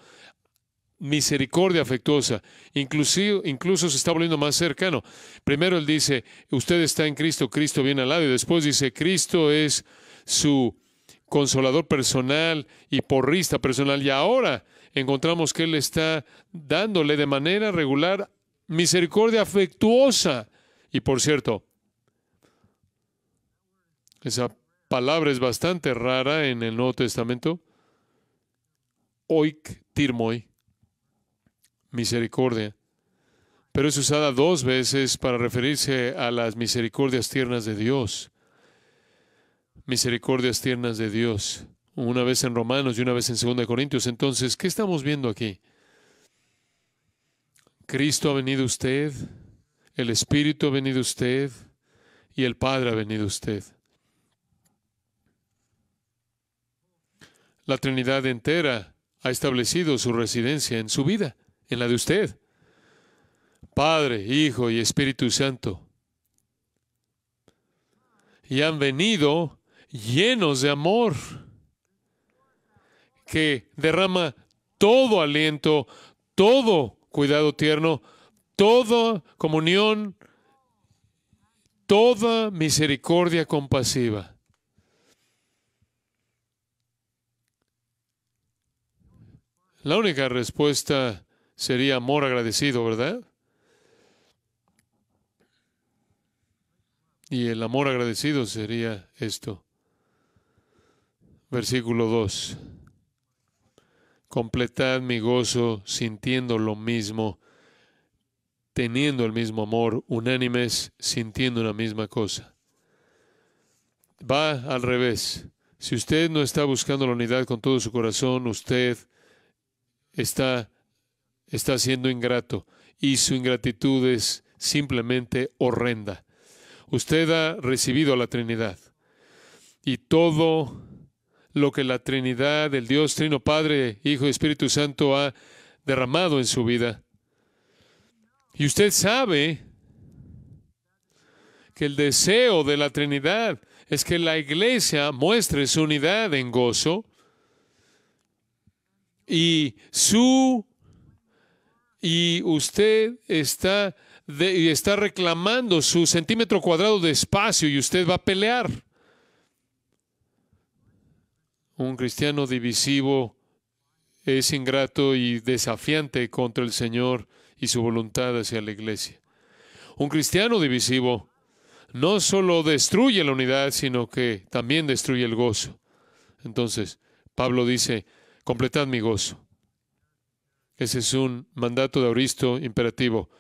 misericordia afectuosa. incluso se está volviendo más cercano. Primero él dice, usted está en Cristo, Cristo viene al lado. Y después dice, Cristo es su consolador personal y porrista personal. Y ahora encontramos que Él está dándole de manera regular misericordia afectuosa. Y por cierto, esa palabra es bastante rara en el Nuevo Testamento. Oik tirmoi, misericordia. Pero es usada dos veces para referirse a las misericordias tiernas de Dios. Misericordias tiernas de Dios. Una vez en Romanos y una vez en 2 Corintios. Entonces, ¿qué estamos viendo aquí? Cristo ha venido usted, el Espíritu ha venido usted y el Padre ha venido usted. La Trinidad entera ha establecido su residencia en su vida, en la de usted. Padre, Hijo y Espíritu Santo. Y han venido llenos de amor que derrama todo aliento, todo cuidado tierno, toda comunión, toda misericordia compasiva. La única respuesta sería amor agradecido, ¿verdad? Y el amor agradecido sería esto. Versículo 2. Completad mi gozo sintiendo lo mismo, teniendo el mismo amor, unánimes, sintiendo la misma cosa. Va al revés. Si usted no está buscando la unidad con todo su corazón, usted está, está siendo ingrato y su ingratitud es simplemente horrenda. Usted ha recibido a la Trinidad y todo lo que la Trinidad, el Dios Trino Padre, Hijo y Espíritu Santo ha derramado en su vida. Y usted sabe que el deseo de la Trinidad es que la iglesia muestre su unidad en gozo y su y usted está de, está reclamando su centímetro cuadrado de espacio y usted va a pelear. Un cristiano divisivo es ingrato y desafiante contra el Señor y su voluntad hacia la iglesia. Un cristiano divisivo no solo destruye la unidad, sino que también destruye el gozo. Entonces, Pablo dice, completad mi gozo. Ese es un mandato de Auristo imperativo.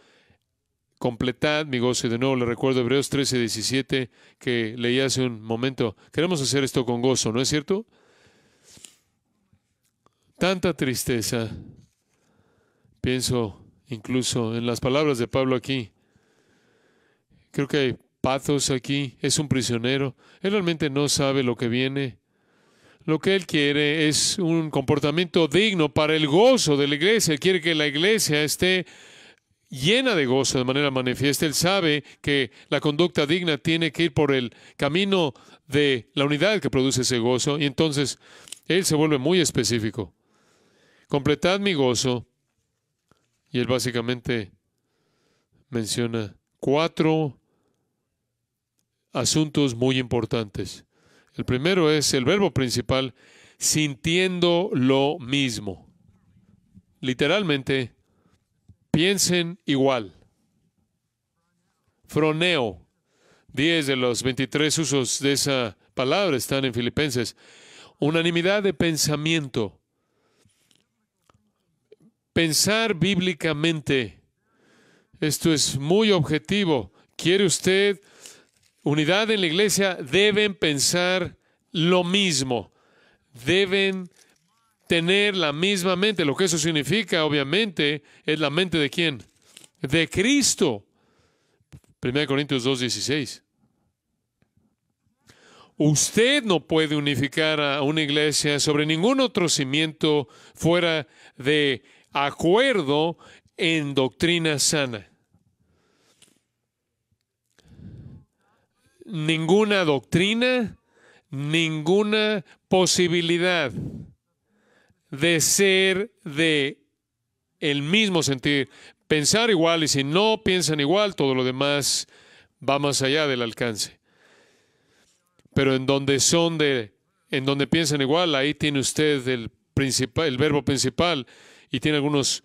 Completad mi gozo. Y de nuevo le recuerdo Hebreos 13, 17 que leí hace un momento. Queremos hacer esto con gozo, ¿no es cierto? tanta tristeza. Pienso incluso en las palabras de Pablo aquí. Creo que hay pathos aquí. Es un prisionero. Él realmente no sabe lo que viene. Lo que él quiere es un comportamiento digno para el gozo de la iglesia. Él quiere que la iglesia esté llena de gozo de manera manifiesta. Él sabe que la conducta digna tiene que ir por el camino de la unidad que produce ese gozo. Y entonces él se vuelve muy específico completad mi gozo. Y él básicamente menciona cuatro asuntos muy importantes. El primero es el verbo principal, sintiendo lo mismo. Literalmente, piensen igual. Froneo. Diez de los 23 usos de esa palabra están en Filipenses. Unanimidad de pensamiento pensar bíblicamente. Esto es muy objetivo. ¿Quiere usted unidad en la iglesia? Deben pensar lo mismo. Deben tener la misma mente. Lo que eso significa, obviamente, es la mente de quién? De Cristo. 1 Corintios 2.16. Usted no puede unificar a una iglesia sobre ningún otro cimiento fuera de acuerdo en doctrina sana. Ninguna doctrina, ninguna posibilidad de ser de el mismo sentir, pensar igual y si no piensan igual, todo lo demás va más allá del alcance. Pero en donde son de en donde piensan igual, ahí tiene usted el principal el verbo principal y tiene algunos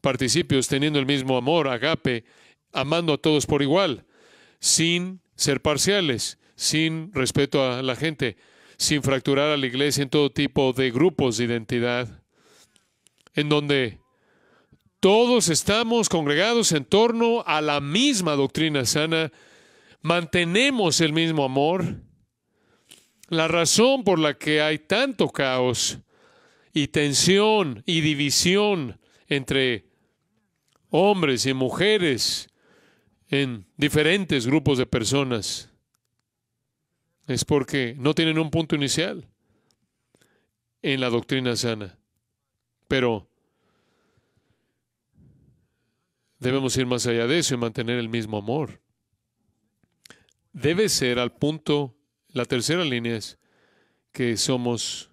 participios teniendo el mismo amor, agape, amando a todos por igual, sin ser parciales, sin respeto a la gente, sin fracturar a la iglesia en todo tipo de grupos de identidad, en donde todos estamos congregados en torno a la misma doctrina sana, mantenemos el mismo amor. La razón por la que hay tanto caos y tensión y división entre hombres y mujeres en diferentes grupos de personas. Es porque no tienen un punto inicial en la doctrina sana. Pero debemos ir más allá de eso y mantener el mismo amor. Debe ser al punto, la tercera línea es que somos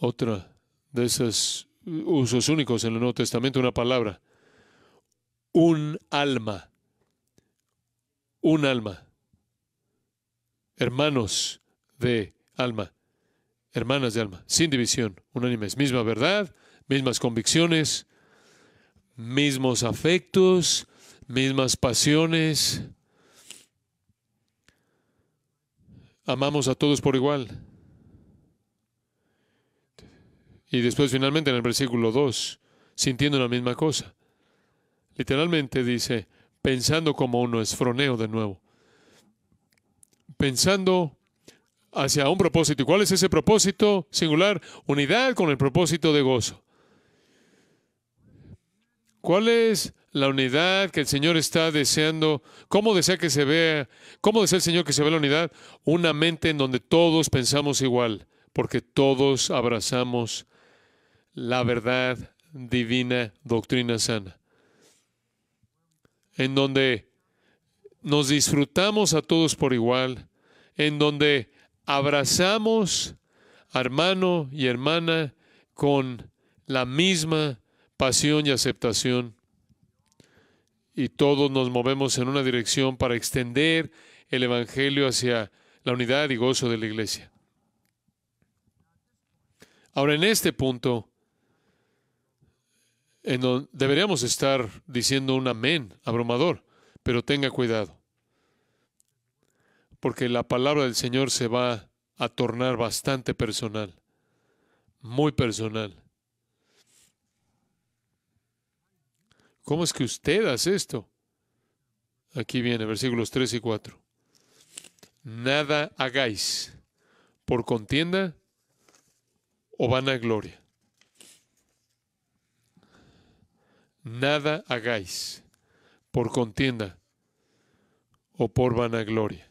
otra de esos usos únicos en el Nuevo Testamento, una palabra. Un alma. Un alma. Hermanos de alma. Hermanas de alma. Sin división. Unánimes. Misma verdad, mismas convicciones, mismos afectos, mismas pasiones. Amamos a todos por igual. Y después finalmente en el versículo 2, sintiendo la misma cosa. Literalmente dice, pensando como uno, es froneo de nuevo. Pensando hacia un propósito. ¿Y cuál es ese propósito singular? Unidad con el propósito de gozo. ¿Cuál es la unidad que el Señor está deseando? ¿Cómo desea que se vea? ¿Cómo desea el Señor que se vea la unidad? Una mente en donde todos pensamos igual, porque todos abrazamos la verdad divina, doctrina sana, en donde nos disfrutamos a todos por igual, en donde abrazamos hermano y hermana con la misma pasión y aceptación. Y todos nos movemos en una dirección para extender el Evangelio hacia la unidad y gozo de la iglesia. Ahora, en este punto, deberíamos estar diciendo un amén abrumador, pero tenga cuidado, porque la palabra del Señor se va a tornar bastante personal, muy personal. ¿Cómo es que usted hace esto? Aquí viene, versículos 3 y 4. Nada hagáis por contienda o vanagloria. nada hagáis por contienda o por vanagloria.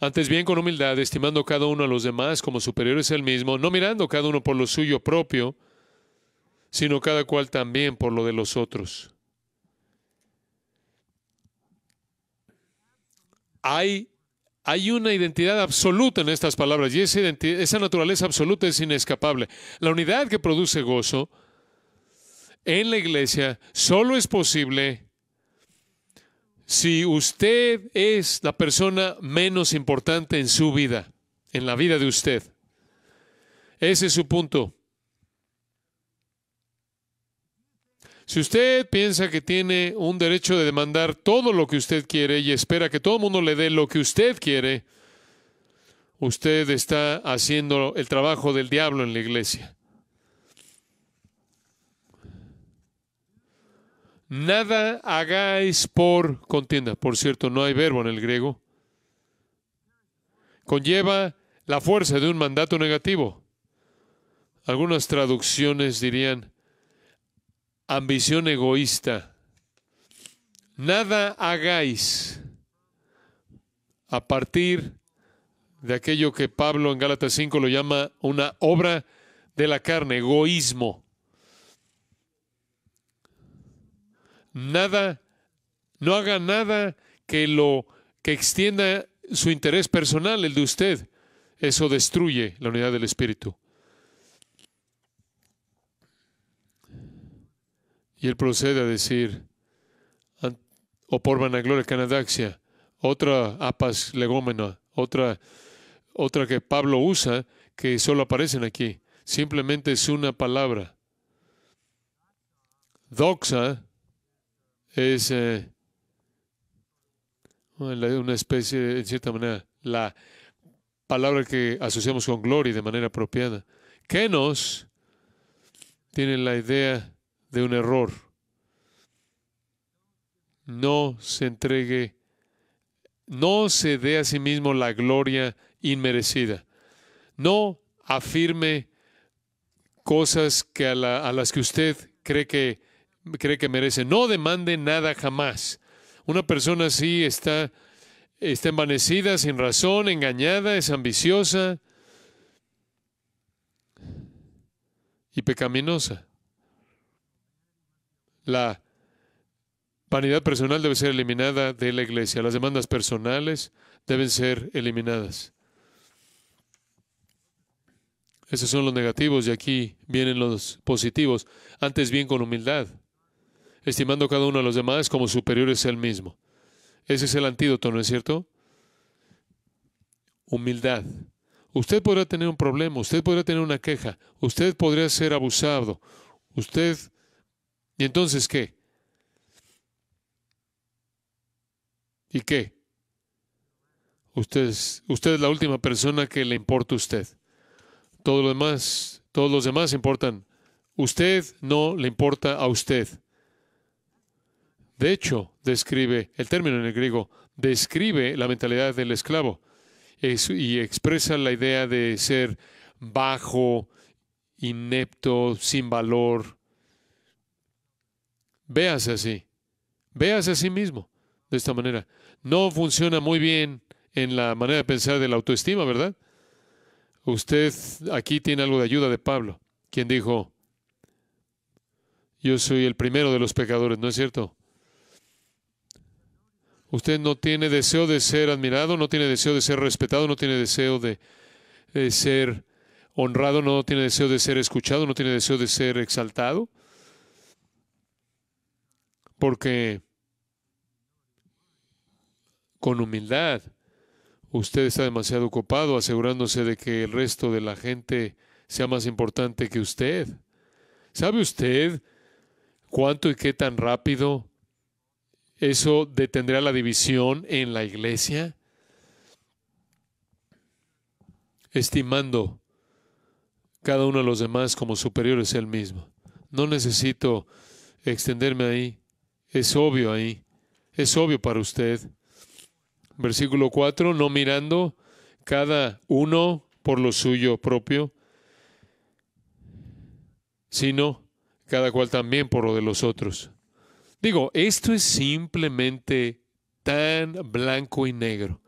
Antes bien con humildad, estimando cada uno a los demás como superiores el mismo, no mirando cada uno por lo suyo propio, sino cada cual también por lo de los otros. Hay, hay una identidad absoluta en estas palabras y esa, esa naturaleza absoluta es inescapable. La unidad que produce gozo, en la iglesia solo es posible si usted es la persona menos importante en su vida, en la vida de usted. Ese es su punto. Si usted piensa que tiene un derecho de demandar todo lo que usted quiere y espera que todo el mundo le dé lo que usted quiere, usted está haciendo el trabajo del diablo en la iglesia. Nada hagáis por contienda. Por cierto, no hay verbo en el griego. Conlleva la fuerza de un mandato negativo. Algunas traducciones dirían ambición egoísta. Nada hagáis a partir de aquello que Pablo en Gálatas 5 lo llama una obra de la carne, egoísmo. nada, no haga nada que lo que extienda su interés personal, el de usted. Eso destruye la unidad del espíritu. Y él procede a decir, o por vanagloria canadaxia, otra apas legómena, otra, otra que Pablo usa, que solo aparecen aquí. Simplemente es una palabra. Doxa es eh, una especie, en cierta manera, la palabra que asociamos con gloria de manera apropiada. nos tiene la idea de un error. No se entregue, no se dé a sí mismo la gloria inmerecida. No afirme cosas que a las que usted cree que cree que merece. No demande nada jamás. Una persona así está, está envanecida, sin razón, engañada, es ambiciosa y pecaminosa. La vanidad personal debe ser eliminada de la iglesia. Las demandas personales deben ser eliminadas. Esos son los negativos y aquí vienen los positivos. Antes bien con humildad, estimando cada uno a los demás como superiores a él mismo. Ese es el antídoto, ¿no es cierto? Humildad. Usted podrá tener un problema, usted podrá tener una queja, usted podría ser abusado, usted... ¿Y entonces qué? ¿Y qué? Usted es, la última persona que le importa a usted. demás, todos los demás importan. Usted no le importa a usted. De hecho, describe, el término en el griego, describe la mentalidad del esclavo y expresa la idea de ser bajo, inepto, sin valor. Véase así, véase a sí mismo de esta manera. No funciona muy bien en la manera de pensar de la autoestima, ¿verdad? Usted aquí tiene algo de ayuda de Pablo, quien dijo, yo soy el primero de los pecadores, ¿no es cierto? Usted no tiene deseo de ser admirado, no tiene deseo de ser respetado, no tiene deseo de, ser honrado, no tiene deseo de ser escuchado, no tiene deseo de ser exaltado. Porque con humildad usted está demasiado ocupado asegurándose de que el resto de la gente sea más importante que usted. ¿Sabe usted cuánto y qué tan rápido eso detendrá la división en la iglesia, estimando cada uno de los demás como superiores a él mismo. No necesito extenderme ahí, es obvio ahí, es obvio para usted. Versículo 4, no mirando cada uno por lo suyo propio, sino cada cual también por lo de los otros. Digo, esto es simplemente tan blanco y negro.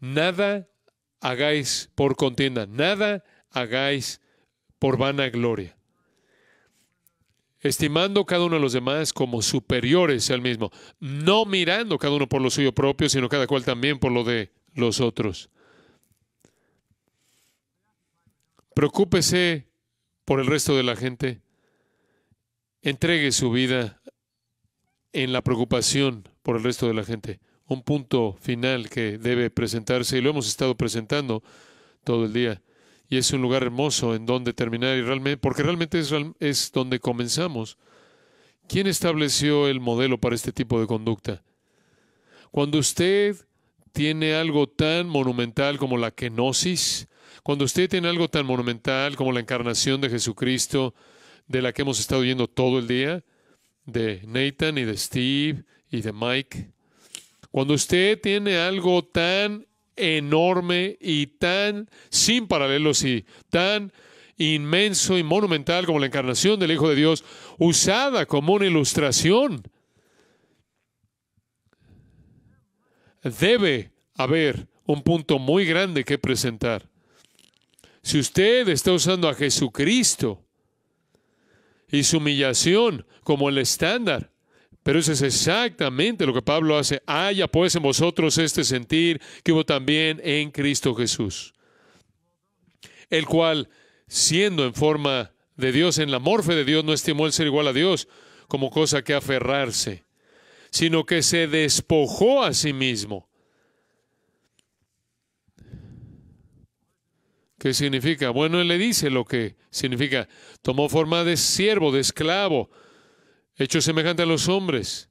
Nada hagáis por contienda, nada hagáis por vanagloria, estimando cada uno de los demás como superiores al mismo, no mirando cada uno por lo suyo propio, sino cada cual también por lo de los otros. Preocúpese por el resto de la gente, entregue su vida en la preocupación por el resto de la gente. Un punto final que debe presentarse y lo hemos estado presentando todo el día. Y es un lugar hermoso en donde terminar y realmente, porque realmente es, es donde comenzamos. ¿Quién estableció el modelo para este tipo de conducta? Cuando usted tiene algo tan monumental como la kenosis, cuando usted tiene algo tan monumental como la encarnación de Jesucristo, de la que hemos estado yendo todo el día, de Nathan y de Steve y de Mike. Cuando usted tiene algo tan enorme y tan sin paralelos y tan inmenso y monumental como la encarnación del Hijo de Dios, usada como una ilustración, debe haber un punto muy grande que presentar. Si usted está usando a Jesucristo y su humillación como el estándar. Pero eso es exactamente lo que Pablo hace. Haya pues en vosotros este sentir que hubo también en Cristo Jesús, el cual, siendo en forma de Dios, en la morfe de Dios, no estimó el ser igual a Dios como cosa que aferrarse, sino que se despojó a sí mismo ¿Qué significa? Bueno, él le dice lo que significa. Tomó forma de siervo, de esclavo, hecho semejante a los hombres.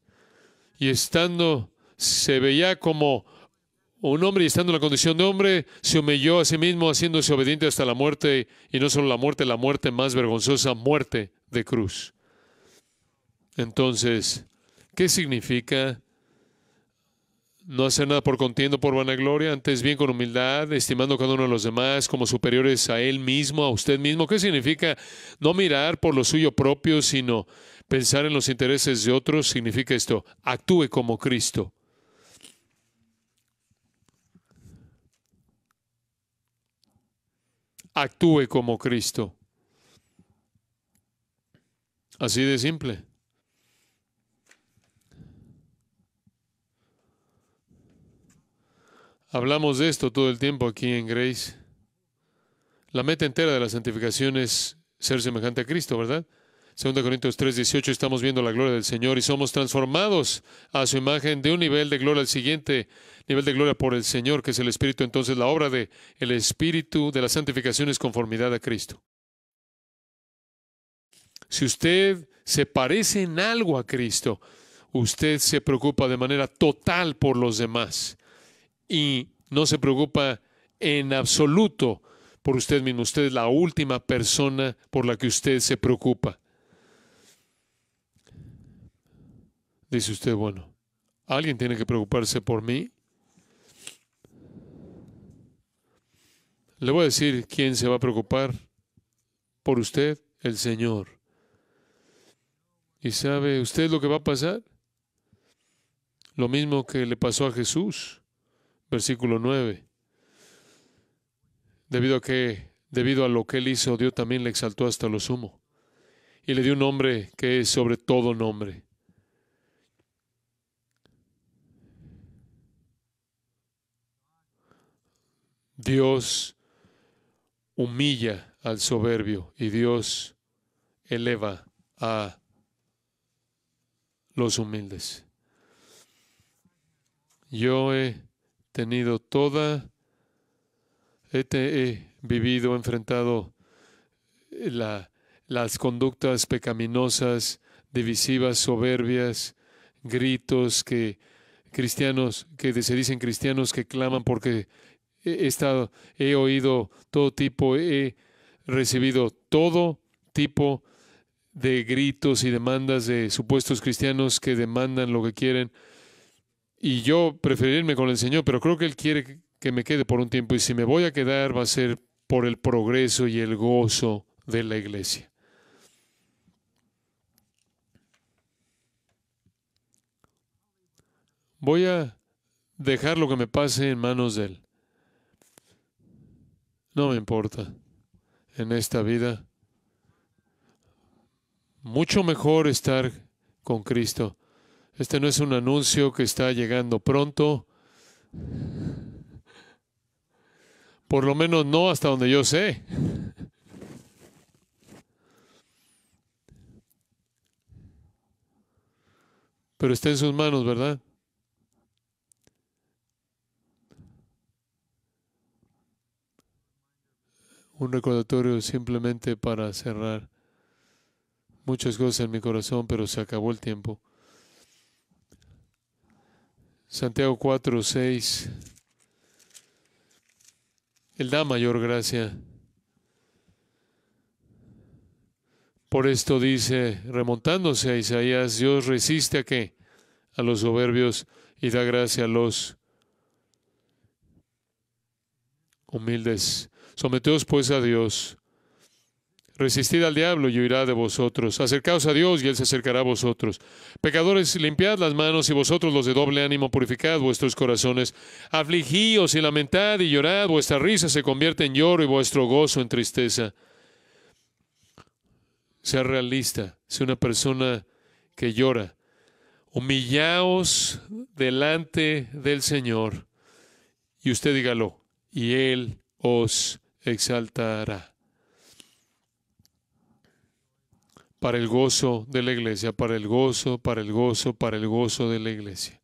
Y estando, se veía como un hombre y estando en la condición de hombre, se humilló a sí mismo, haciéndose obediente hasta la muerte, y no solo la muerte, la muerte más vergonzosa, muerte de cruz. Entonces, ¿qué significa no hacer nada por contiendo, por vanagloria, antes bien con humildad, estimando cada uno de los demás como superiores a él mismo, a usted mismo. ¿Qué significa no mirar por lo suyo propio, sino pensar en los intereses de otros? Significa esto, actúe como Cristo. Actúe como Cristo. Así de simple. Hablamos de esto todo el tiempo aquí en Grace. La meta entera de la santificación es ser semejante a Cristo, ¿verdad? 2 Corintios 3, 18, estamos viendo la gloria del Señor y somos transformados a su imagen de un nivel de gloria al siguiente, nivel de gloria por el Señor, que es el Espíritu. Entonces la obra del el Espíritu de la santificación es conformidad a Cristo. Si usted se parece en algo a Cristo, usted se preocupa de manera total por los demás y no se preocupa en absoluto por usted mismo. Usted es la última persona por la que usted se preocupa. Dice usted, bueno, alguien tiene que preocuparse por mí. Le voy a decir quién se va a preocupar por usted, el Señor. ¿Y sabe usted lo que va a pasar? Lo mismo que le pasó a Jesús versículo 9. Debido a que, debido a lo que él hizo, Dios también le exaltó hasta lo sumo y le dio un nombre que es sobre todo nombre. Dios humilla al soberbio y Dios eleva a los humildes. Yo he tenido toda, he, vivido, enfrentado eh, la, las conductas pecaminosas, divisivas, soberbias, gritos que cristianos que se dicen cristianos que claman porque he estado, he oído todo tipo, he recibido todo tipo de gritos y demandas de supuestos cristianos que demandan lo que quieren y yo preferirme con el Señor, pero creo que Él quiere que me quede por un tiempo y si me voy a quedar va a ser por el progreso y el gozo de la iglesia. Voy a dejar lo que me pase en manos de Él. No me importa en esta vida. Mucho mejor estar con Cristo este no es un anuncio que está llegando pronto. Por lo menos no hasta donde yo sé. Pero está en sus manos, ¿verdad? Un recordatorio simplemente para cerrar. Muchas cosas en mi corazón, pero se acabó el tiempo. Santiago 4, 6. Él da mayor gracia. Por esto dice, remontándose a Isaías, Dios resiste a qué? A los soberbios y da gracia a los humildes. Someteos pues a Dios, Resistid al diablo y huirá de vosotros. Acercaos a Dios y Él se acercará a vosotros. Pecadores, limpiad las manos y vosotros los de doble ánimo, purificad vuestros corazones. Afligíos y lamentad y llorad, vuestra risa se convierte en lloro y vuestro gozo en tristeza. Sea realista, sea una persona que llora. Humillaos delante del Señor y usted dígalo, y Él os exaltará. para el gozo de la iglesia, para el gozo, para el gozo, para el gozo de la iglesia.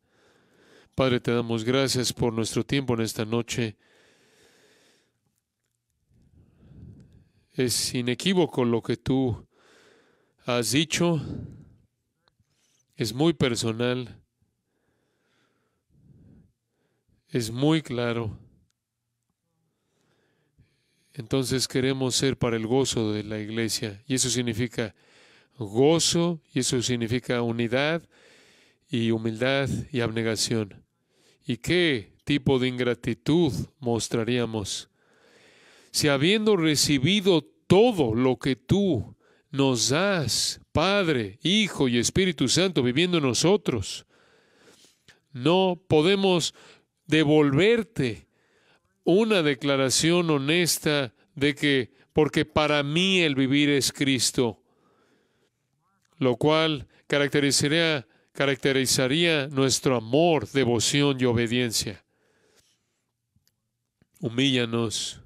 Padre, te damos gracias por nuestro tiempo en esta noche. Es inequívoco lo que tú has dicho. Es muy personal. Es muy claro. Entonces queremos ser para el gozo de la iglesia. Y eso significa gozo, y eso significa unidad y humildad y abnegación. ¿Y qué tipo de ingratitud mostraríamos? Si habiendo recibido todo lo que tú nos das, Padre, Hijo y Espíritu Santo viviendo en nosotros, no podemos devolverte una declaración honesta de que porque para mí el vivir es Cristo lo cual caracterizaría, caracterizaría nuestro amor, devoción y obediencia. Humíllanos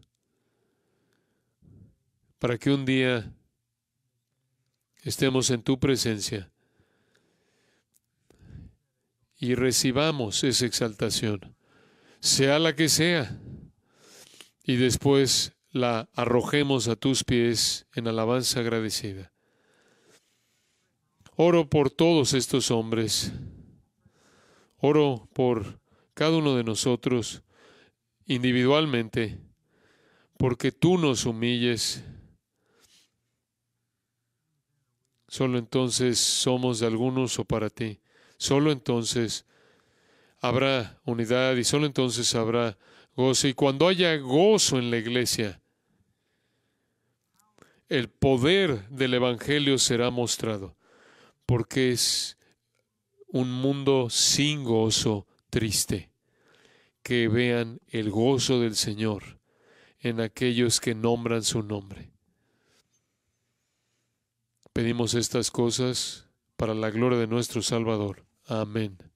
para que un día estemos en tu presencia y recibamos esa exaltación, sea la que sea, y después la arrojemos a tus pies en alabanza agradecida. Oro por todos estos hombres. Oro por cada uno de nosotros individualmente, porque tú nos humilles. Solo entonces somos de algún o para ti. Solo entonces habrá unidad y solo entonces habrá gozo. Y cuando haya gozo en la iglesia, el poder del Evangelio será mostrado porque es un mundo sin gozo triste. Que vean el gozo del Señor en aquellos que nombran su nombre. Pedimos estas cosas para la gloria de nuestro Salvador. Amén.